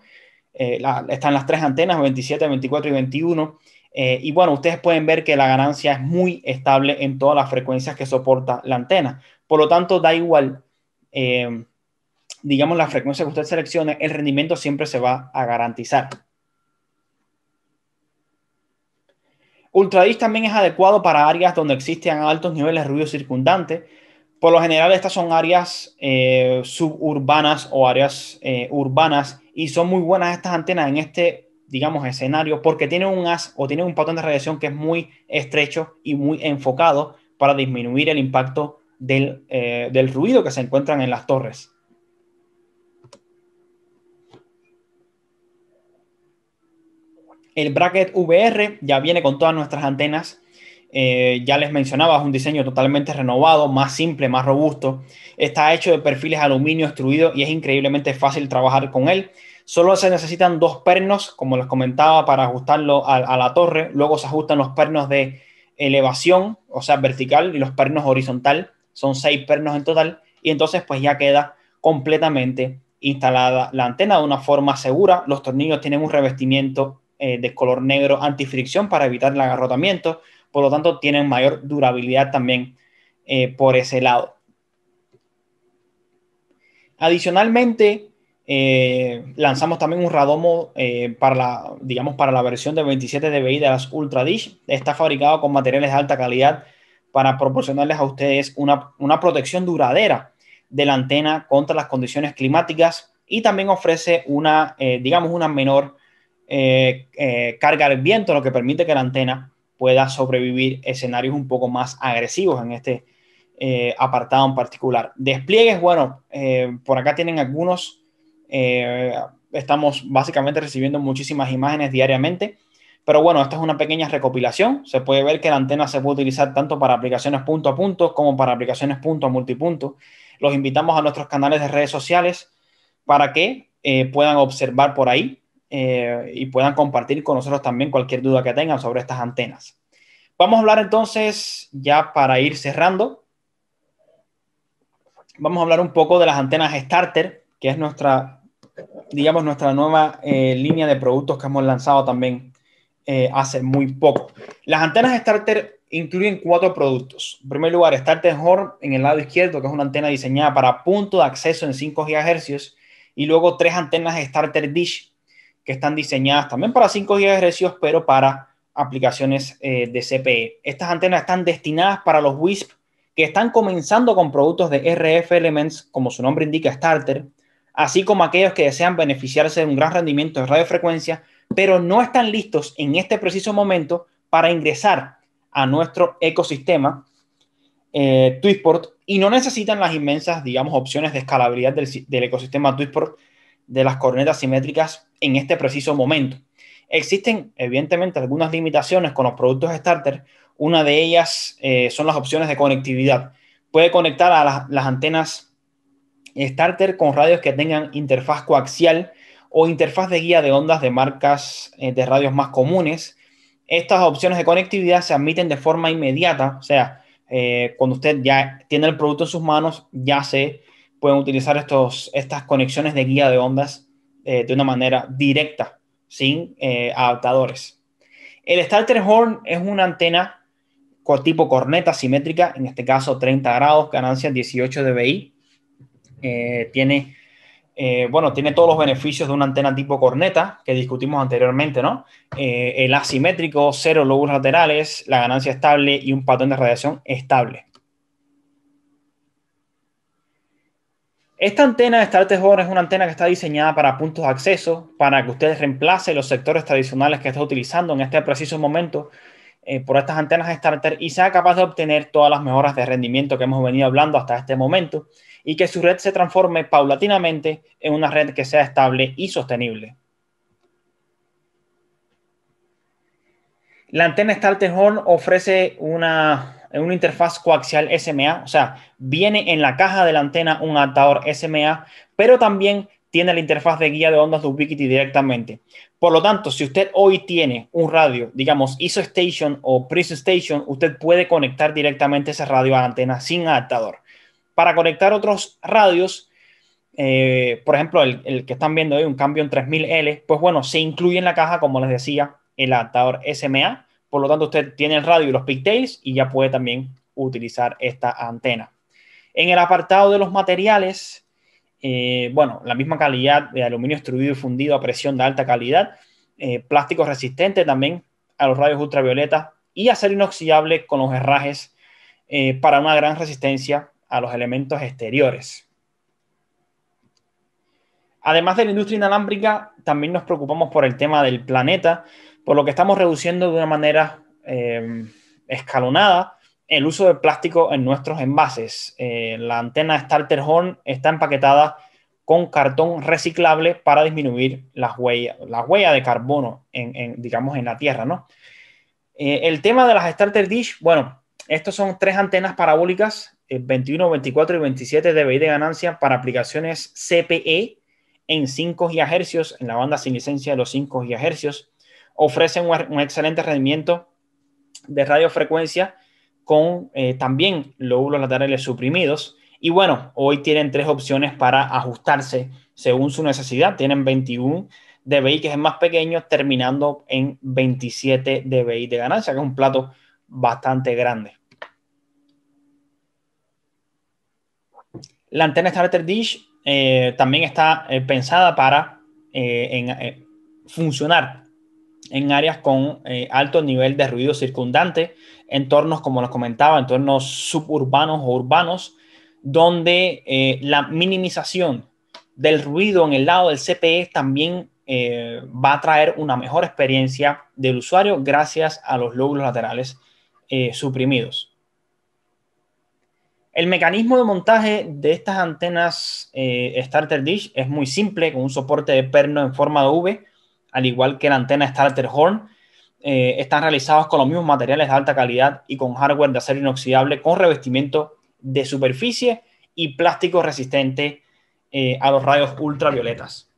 S2: eh, están las tres antenas, 27, 24 y 21. Eh, y bueno, ustedes pueden ver que la ganancia es muy estable en todas las frecuencias que soporta la antena. Por lo tanto, da igual, digamos, la frecuencia que usted seleccione, el rendimiento siempre se va a garantizar. Ultradish también es adecuado para áreas donde existen altos niveles de ruido circundante. Por lo general, estas son áreas eh, suburbanas o áreas eh, urbanas y son muy buenas estas antenas en este, digamos, escenario porque tienen un as o tienen un patrón de radiación que es muy estrecho y muy enfocado para disminuir el impacto del eh, ruido que se encuentran en las torres. El bracket VR ya viene con todas nuestras antenas. Eh, ya les mencionaba, es un diseño totalmente renovado, más simple, más robusto. Está hecho de perfiles aluminio extruido y es increíblemente fácil trabajar con él. Solo se necesitan dos pernos, como les comentaba, para ajustarlo a, la torre. Luego se ajustan los pernos de elevación, o sea, vertical, y los pernos horizontal. Son seis pernos en total. Y entonces, pues ya queda completamente instalada la antena de una forma segura. Los tornillos tienen un revestimiento eh, de color negro antifricción para evitar el agarrotamiento, por lo tanto tienen mayor durabilidad también eh, por ese lado. Adicionalmente, eh, lanzamos también un radomo para, la, digamos, para la versión de 27 dBi de las Ultra Dish. Está fabricado con materiales de alta calidad para proporcionarles a ustedes una, protección duradera de la antena contra las condiciones climáticas y también ofrece una, digamos, una menor eh, eh, carga el viento, lo que permite que la antena pueda sobrevivir escenarios un poco más agresivos en este eh, apartado en particular. Despliegues, bueno, por acá tienen algunos. estamos básicamente recibiendo muchísimas imágenes diariamente. Pero bueno, esta es una pequeña recopilación. Se puede ver que la antena se puede utilizar tanto para aplicaciones punto a punto como para aplicaciones punto a multipunto. Los invitamos a nuestros canales de redes sociales para que puedan observar por ahí eh, y puedan compartir con nosotros también cualquier duda que tengan sobre estas antenas. Vamos a hablar entonces, ya para ir cerrando, vamos a hablar un poco de las antenas Starter, que es nuestra, digamos, nuestra nueva eh, línea de productos que hemos lanzado también eh, hace muy poco. Las antenas Starter incluyen cuatro productos. En primer lugar, Starter Horn en el lado izquierdo, que es una antena diseñada para punto de acceso en 5 GHz, y luego tres antenas Starter Dish que están diseñadas también para 5 GHz, pero para aplicaciones eh, de CPE. Estas antenas están destinadas para los WISP que están comenzando con productos de RF Elements, como su nombre indica, Starter, así como aquellos que desean beneficiarse de un gran rendimiento de radiofrecuencia, pero no están listos en este preciso momento para ingresar a nuestro ecosistema eh, y no necesitan las inmensas, digamos, opciones de escalabilidad del, del ecosistema Twisport de las cornetas simétricas en este preciso momento. Existen, evidentemente, algunas limitaciones con los productos starter. Una de ellas eh, son las opciones de conectividad. Puede conectar a las antenas starter con radios que tengan interfaz coaxial o interfaz de guía de ondas de marcas eh, de radios más comunes. Estas opciones de conectividad se admiten de forma inmediata, o sea, eh, cuando usted ya tiene el producto en sus manos, ya se pueden utilizar estos, estas conexiones de guía de ondas eh, de una manera directa, sin eh, adaptadores. El starter horn es una antena tipo corneta simétrica, en este caso 30 grados, ganancia 18 dBi. Eh, tiene, bueno, tiene todos los beneficios de una antena tipo corneta que discutimos anteriormente, ¿no? el asimétrico, cero lobos laterales, la ganancia estable y un patrón de radiación estable. Esta antena de Horn es una antena que está diseñada para puntos de acceso, para que usted reemplace los sectores tradicionales que está utilizando en este preciso momento eh, por estas antenas Starter y sea capaz de obtener todas las mejoras de rendimiento que hemos venido hablando hasta este momento y que su red se transforme paulatinamente en una red que sea estable y sostenible. La antena Starter Horn ofrece una en una interfaz coaxial SMA, o sea, viene en la caja de la antena un adaptador SMA, pero también tiene la interfaz de guía de ondas de Ubiquiti directamente. Por lo tanto, si usted hoy tiene un radio, digamos ISO Station o Prism Station, usted puede conectar directamente ese radio a la antena sin adaptador. Para conectar otros radios, eh, por ejemplo, el, que están viendo hoy, un cambio en 3000L, pues bueno, se incluye en la caja, como les decía, el adaptador SMA por lo tanto, usted tiene el radio y los pigtails y ya puede también utilizar esta antena. En el apartado de los materiales, eh, bueno, la misma calidad de aluminio extruido y fundido a presión de alta calidad, eh, plástico resistente también a los rayos ultravioleta... y acero inoxidable con los herrajes eh, para una gran resistencia a los elementos exteriores. Además de la industria inalámbrica, también nos preocupamos por el tema del planeta por lo que estamos reduciendo de una manera em, escalonada el uso de plástico en nuestros envases. Eh, la antena Starter Horn está empaquetada con cartón reciclable para disminuir las huellas, la huella de carbono, en, digamos, en la Tierra, eh, el tema de las Starter Dish, bueno, estos son tres antenas parabólicas, 21, eh, 24 y 27 dBi de ganancia para aplicaciones CPE en 5 GHz, en la banda sin licencia de los 5 GHz ofrecen un, excelente rendimiento de radiofrecuencia con eh, también lóbulos laterales suprimidos. Y bueno, hoy tienen tres opciones para ajustarse según su necesidad. Tienen 21 DBI, que es más pequeño, terminando en 27 DBI de ganancia, que es un plato bastante grande. La antena Starter Dish eh, también está eh, pensada para funcionar en áreas con eh, alto nivel de ruido circundante, entornos, como les comentaba, entornos suburbanos o urbanos, donde eh, la minimización del ruido en el lado del CPE también eh, va a traer una mejor experiencia del usuario gracias a los lóbulos laterales suprimidos. El mecanismo de montaje de estas antenas Starter Dish es muy simple, con un soporte de perno en forma de V, al igual que la antena Starter Horn, eh, están realizados con los mismos materiales de alta calidad y con hardware de acero inoxidable con revestimiento de superficie y plástico resistente eh, a los rayos ultravioletas.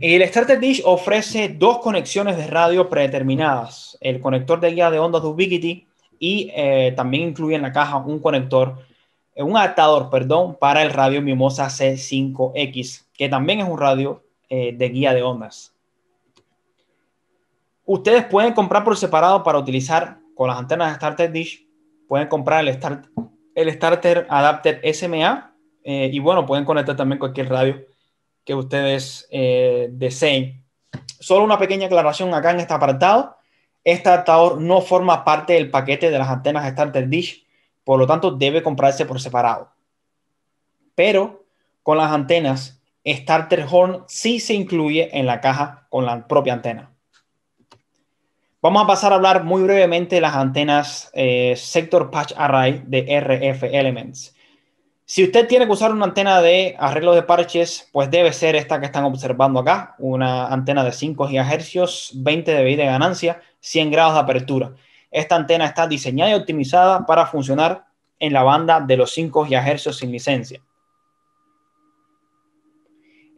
S2: El Starter Dish ofrece dos conexiones de radio predeterminadas, el conector de guía de ondas de Ubiquiti y eh, también incluye en la caja un conector un adaptador, perdón, para el radio Mimosa C5X, que también es un radio eh, de guía de ondas. Ustedes pueden comprar por separado para utilizar con las antenas de Starter Dish. Pueden comprar el, el Starter Adapter SMA eh, y bueno, pueden conectar también cualquier radio que ustedes eh, deseen. Solo una pequeña aclaración acá en este apartado. Este adaptador no forma parte del paquete de las antenas Starter Dish por lo tanto, debe comprarse por separado. Pero con las antenas, Starter Horn sí se incluye en la caja con la propia antena. Vamos a pasar a hablar muy brevemente de las antenas eh, Sector Patch Array de RF Elements. Si usted tiene que usar una antena de arreglo de parches, pues debe ser esta que están observando acá, una antena de 5 GHz, 20 dB de ganancia, 100 grados de apertura. Esta antena está diseñada y optimizada para funcionar en la banda de los 5 GHz sin licencia.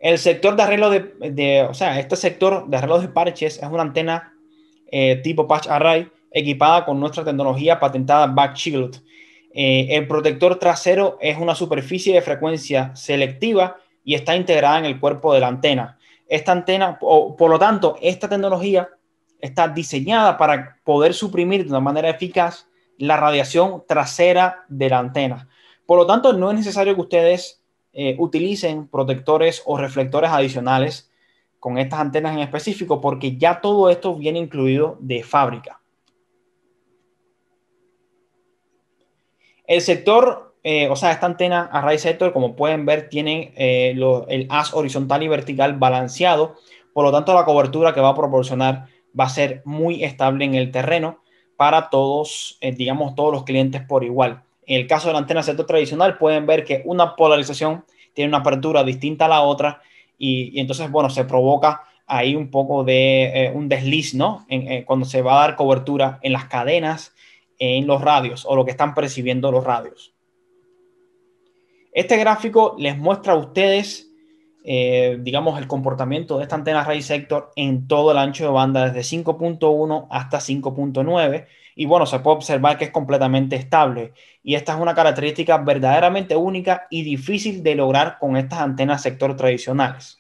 S2: El sector de arreglo de, o sea, este sector de arreglos de parches es una antena eh, tipo patch array equipada con nuestra tecnología patentada Backshield. Eh, el protector trasero es una superficie de frecuencia selectiva y está integrada en el cuerpo de la antena. Esta antena, o, por lo tanto, esta tecnología está diseñada para poder suprimir de una manera eficaz la radiación trasera de la antena. Por lo tanto, no es necesario que ustedes eh, utilicen protectores o reflectores adicionales con estas antenas en específico, porque ya todo esto viene incluido de fábrica. El sector, eh, o sea, esta antena array sector, como pueden ver, tiene eh, el haz horizontal y vertical balanceado, por lo tanto, la cobertura que va a proporcionar va a ser muy estable en el terreno para todos, eh, digamos, todos los clientes por igual. En el caso de la antena sector tradicional, pueden ver que una polarización tiene una apertura distinta a la otra y, entonces, bueno, se provoca ahí un poco de eh, un desliz, ¿no? Eh, cuando se va a dar cobertura en las cadenas, en los radios o lo que están percibiendo los radios. Este gráfico les muestra a ustedes eh, digamos, el comportamiento de esta antena Array sector en todo el ancho de banda, desde 5.1 hasta 5.9. Y bueno, se puede observar que es completamente estable. Y esta es una característica verdaderamente única y difícil de lograr con estas antenas sector tradicionales.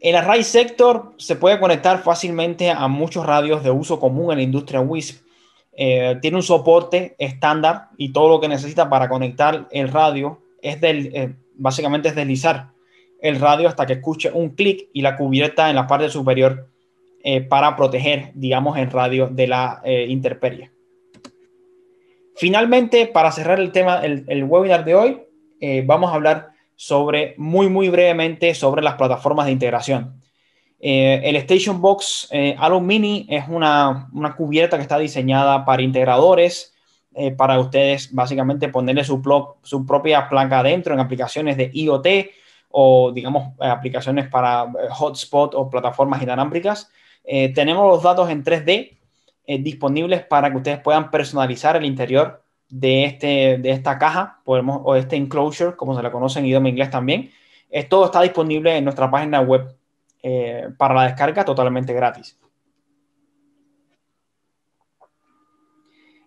S2: El array sector se puede conectar fácilmente a muchos radios de uso común en la industria WISP eh, tiene un soporte estándar y todo lo que necesita para conectar el radio es del, eh, básicamente es deslizar el radio hasta que escuche un clic y la cubierta en la parte superior eh, para proteger, digamos, el radio de la intemperie. Finalmente, para cerrar el tema, el, el webinar de hoy, vamos a hablar sobre muy, muy brevemente sobre las plataformas de integración. Eh, el Station Box eh, Mini es una, cubierta que está diseñada para integradores, eh, para ustedes básicamente ponerle su, propia placa adentro en aplicaciones de IoT o, digamos, aplicaciones para eh, hotspot o plataformas inalámbricas. tenemos los datos en 3D disponibles para que ustedes puedan personalizar el interior de, este, de esta caja podemos, o este enclosure, como se la conoce en idioma inglés también. todo está disponible en nuestra página web eh, para la descarga totalmente gratis.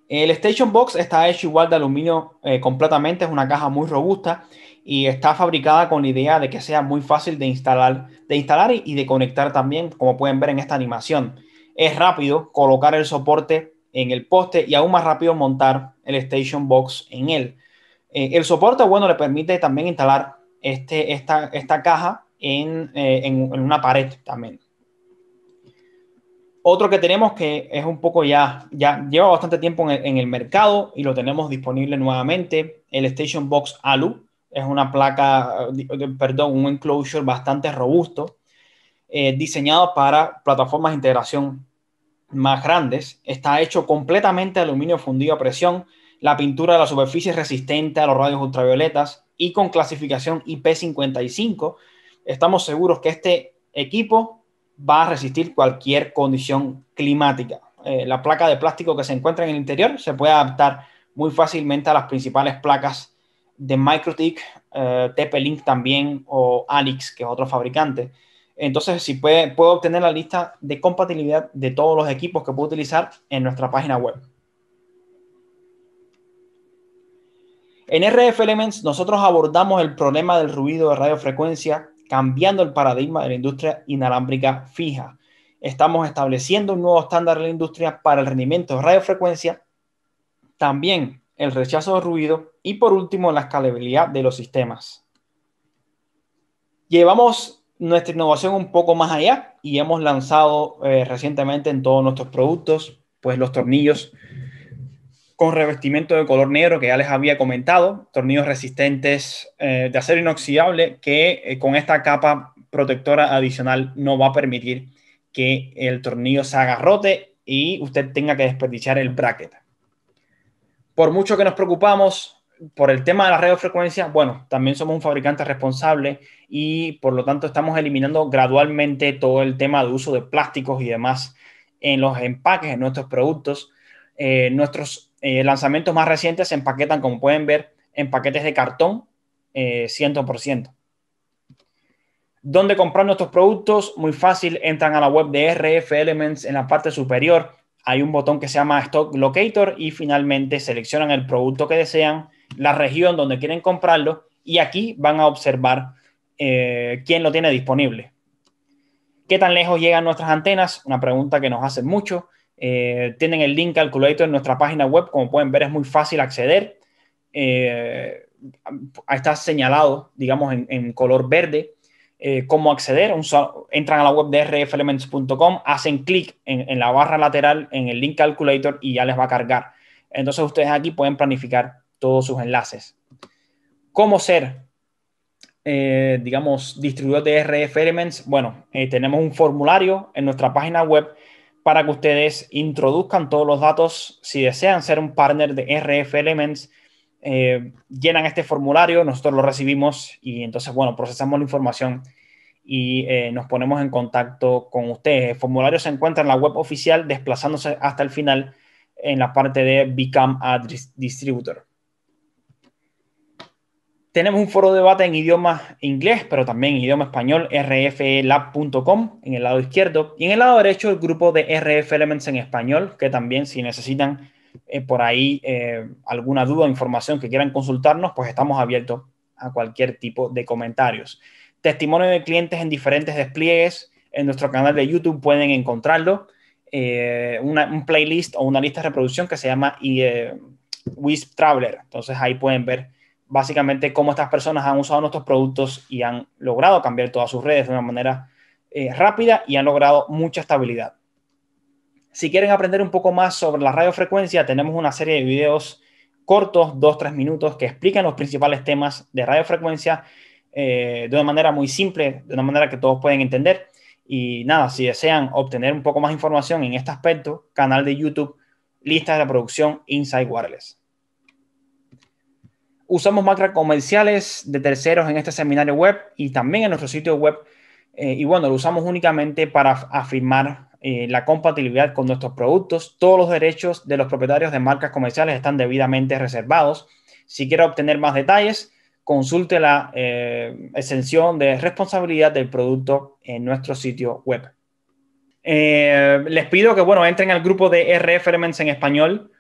S2: El Station Box está hecho igual de aluminio eh, completamente, es una caja muy robusta y está fabricada con la idea de que sea muy fácil de instalar, de instalar y de conectar también, como pueden ver en esta animación. Es rápido colocar el soporte en el poste y aún más rápido montar el Station Box en él. Eh, el soporte, bueno, le permite también instalar este, esta, esta caja eh, en, en, una pared también. Otro que tenemos que es un poco ya, ya lleva bastante tiempo en el, mercado y lo tenemos disponible nuevamente, el Station Box Alu. Es una placa, eh, perdón, un enclosure bastante robusto, eh, diseñado para plataformas de integración más grandes. Está hecho completamente de aluminio fundido a presión. La pintura de la superficie es resistente a los radios ultravioletas y con clasificación IP55, estamos seguros que este equipo va a resistir cualquier condición climática. Eh, la placa de plástico que se encuentra en el interior se puede adaptar muy fácilmente a las principales placas de Microtik, eh, TP-Link también o Alix, que es otro fabricante. Entonces, si puede, puedo obtener la lista de compatibilidad de todos los equipos que puedo utilizar en nuestra página web. En RF Elements nosotros abordamos el problema del ruido de radiofrecuencia cambiando el paradigma de la industria inalámbrica fija. Estamos estableciendo un nuevo estándar en la industria para el rendimiento de radiofrecuencia, también el rechazo de ruido y por último la escalabilidad de los sistemas. Llevamos nuestra innovación un poco más allá y hemos lanzado eh, recientemente en todos nuestros productos pues los tornillos con revestimiento de color negro que ya les había comentado, tornillos resistentes eh, de acero inoxidable que eh, con esta capa protectora adicional no va a permitir que el tornillo se agarrote y usted tenga que desperdiciar el bracket. Por mucho que nos preocupamos por el tema de la radiofrecuencia, bueno, también somos un fabricante responsable y por lo tanto estamos eliminando gradualmente todo el tema de uso de plásticos y demás en los empaques, en nuestros productos. Eh, nuestros eh, lanzamientos más recientes se empaquetan, como pueden ver, en paquetes de cartón 100%. Eh, ¿Dónde comprar nuestros productos? Muy fácil, entran a la web de RF Elements en la parte superior. Hay un botón que se llama Stock Locator y finalmente seleccionan el producto que desean, la región donde quieren comprarlo y aquí van a observar eh, quién lo tiene disponible. ¿Qué tan lejos llegan nuestras antenas? Una pregunta que nos hacen mucho. Eh, tienen el link calculator en nuestra página web, como pueden ver es muy fácil acceder. Eh, está señalado, digamos, en, color verde eh, cómo acceder. entran a la web de rfelements.com, hacen clic en, en, la barra lateral en el link calculator y ya les va a cargar. Entonces ustedes aquí pueden planificar todos sus enlaces. ¿Cómo ser, digamos, distribuidor de RF Elements? Bueno, tenemos un formulario en nuestra página web para que ustedes introduzcan todos los datos. Si desean ser un partner de RF Elements, eh, llenan este formulario, nosotros lo recibimos y entonces, bueno, procesamos la información y eh, nos ponemos en contacto con ustedes. El formulario se encuentra en la web oficial, desplazándose hasta el final en la parte de Become a Distributor. Tenemos un foro de debate en idioma inglés, pero también en idioma español, rfelab.com en el lado izquierdo. Y en el lado derecho, el grupo de RF Elements en español, que también si necesitan eh, por ahí eh, alguna duda o información que quieran consultarnos, pues estamos abiertos a cualquier tipo de comentarios. Testimonio de clientes en diferentes despliegues. En nuestro canal de YouTube pueden encontrarlo. Eh, un playlist o una lista de reproducción que se llama Wisp Traveler. Entonces ahí pueden ver básicamente cómo estas personas han usado nuestros productos y han logrado cambiar todas sus redes de una manera eh, rápida y han logrado mucha estabilidad. Si quieren aprender un poco más sobre la radiofrecuencia, tenemos una serie de videos cortos, 2-3 minutos, que explican los principales temas de radiofrecuencia eh, de una manera muy simple, de una manera que todos pueden entender. Y nada, si desean obtener un poco más información en este aspecto, canal de YouTube, lista de la producción Inside Wireless. Usamos marcas comerciales de terceros en este seminario web y también en nuestro sitio web. Eh, y bueno, lo usamos únicamente para afirmar eh, la compatibilidad con nuestros productos. Todos los derechos de los propietarios de marcas comerciales están debidamente reservados. Si quiere obtener más detalles, consulte la eh, exención de responsabilidad del producto en nuestro sitio web. les pido que, bueno, entren al grupo de RF en español.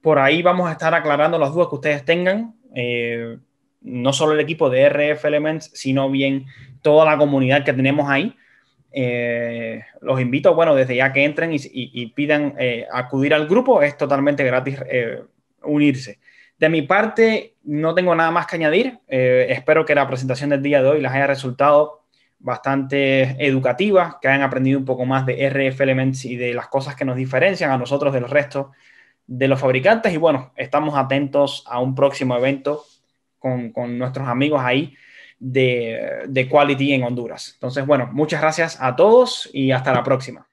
S2: Por ahí vamos a estar aclarando las dudas que ustedes tengan. Eh, no solo el equipo de RF Elements, sino bien toda la comunidad que tenemos ahí. Eh, los invito, bueno, desde ya que entren y, pidan eh, acudir al grupo, es totalmente gratis unirse. De mi parte, no tengo nada más que añadir. espero que la presentación del día de hoy les haya resultado bastante educativa, que hayan aprendido un poco más de RF Elements y de las cosas que nos diferencian a nosotros del resto de los fabricantes y bueno, estamos atentos a un próximo evento con, nuestros amigos ahí de, de Quality en Honduras. Entonces, bueno, muchas gracias a todos y hasta la próxima.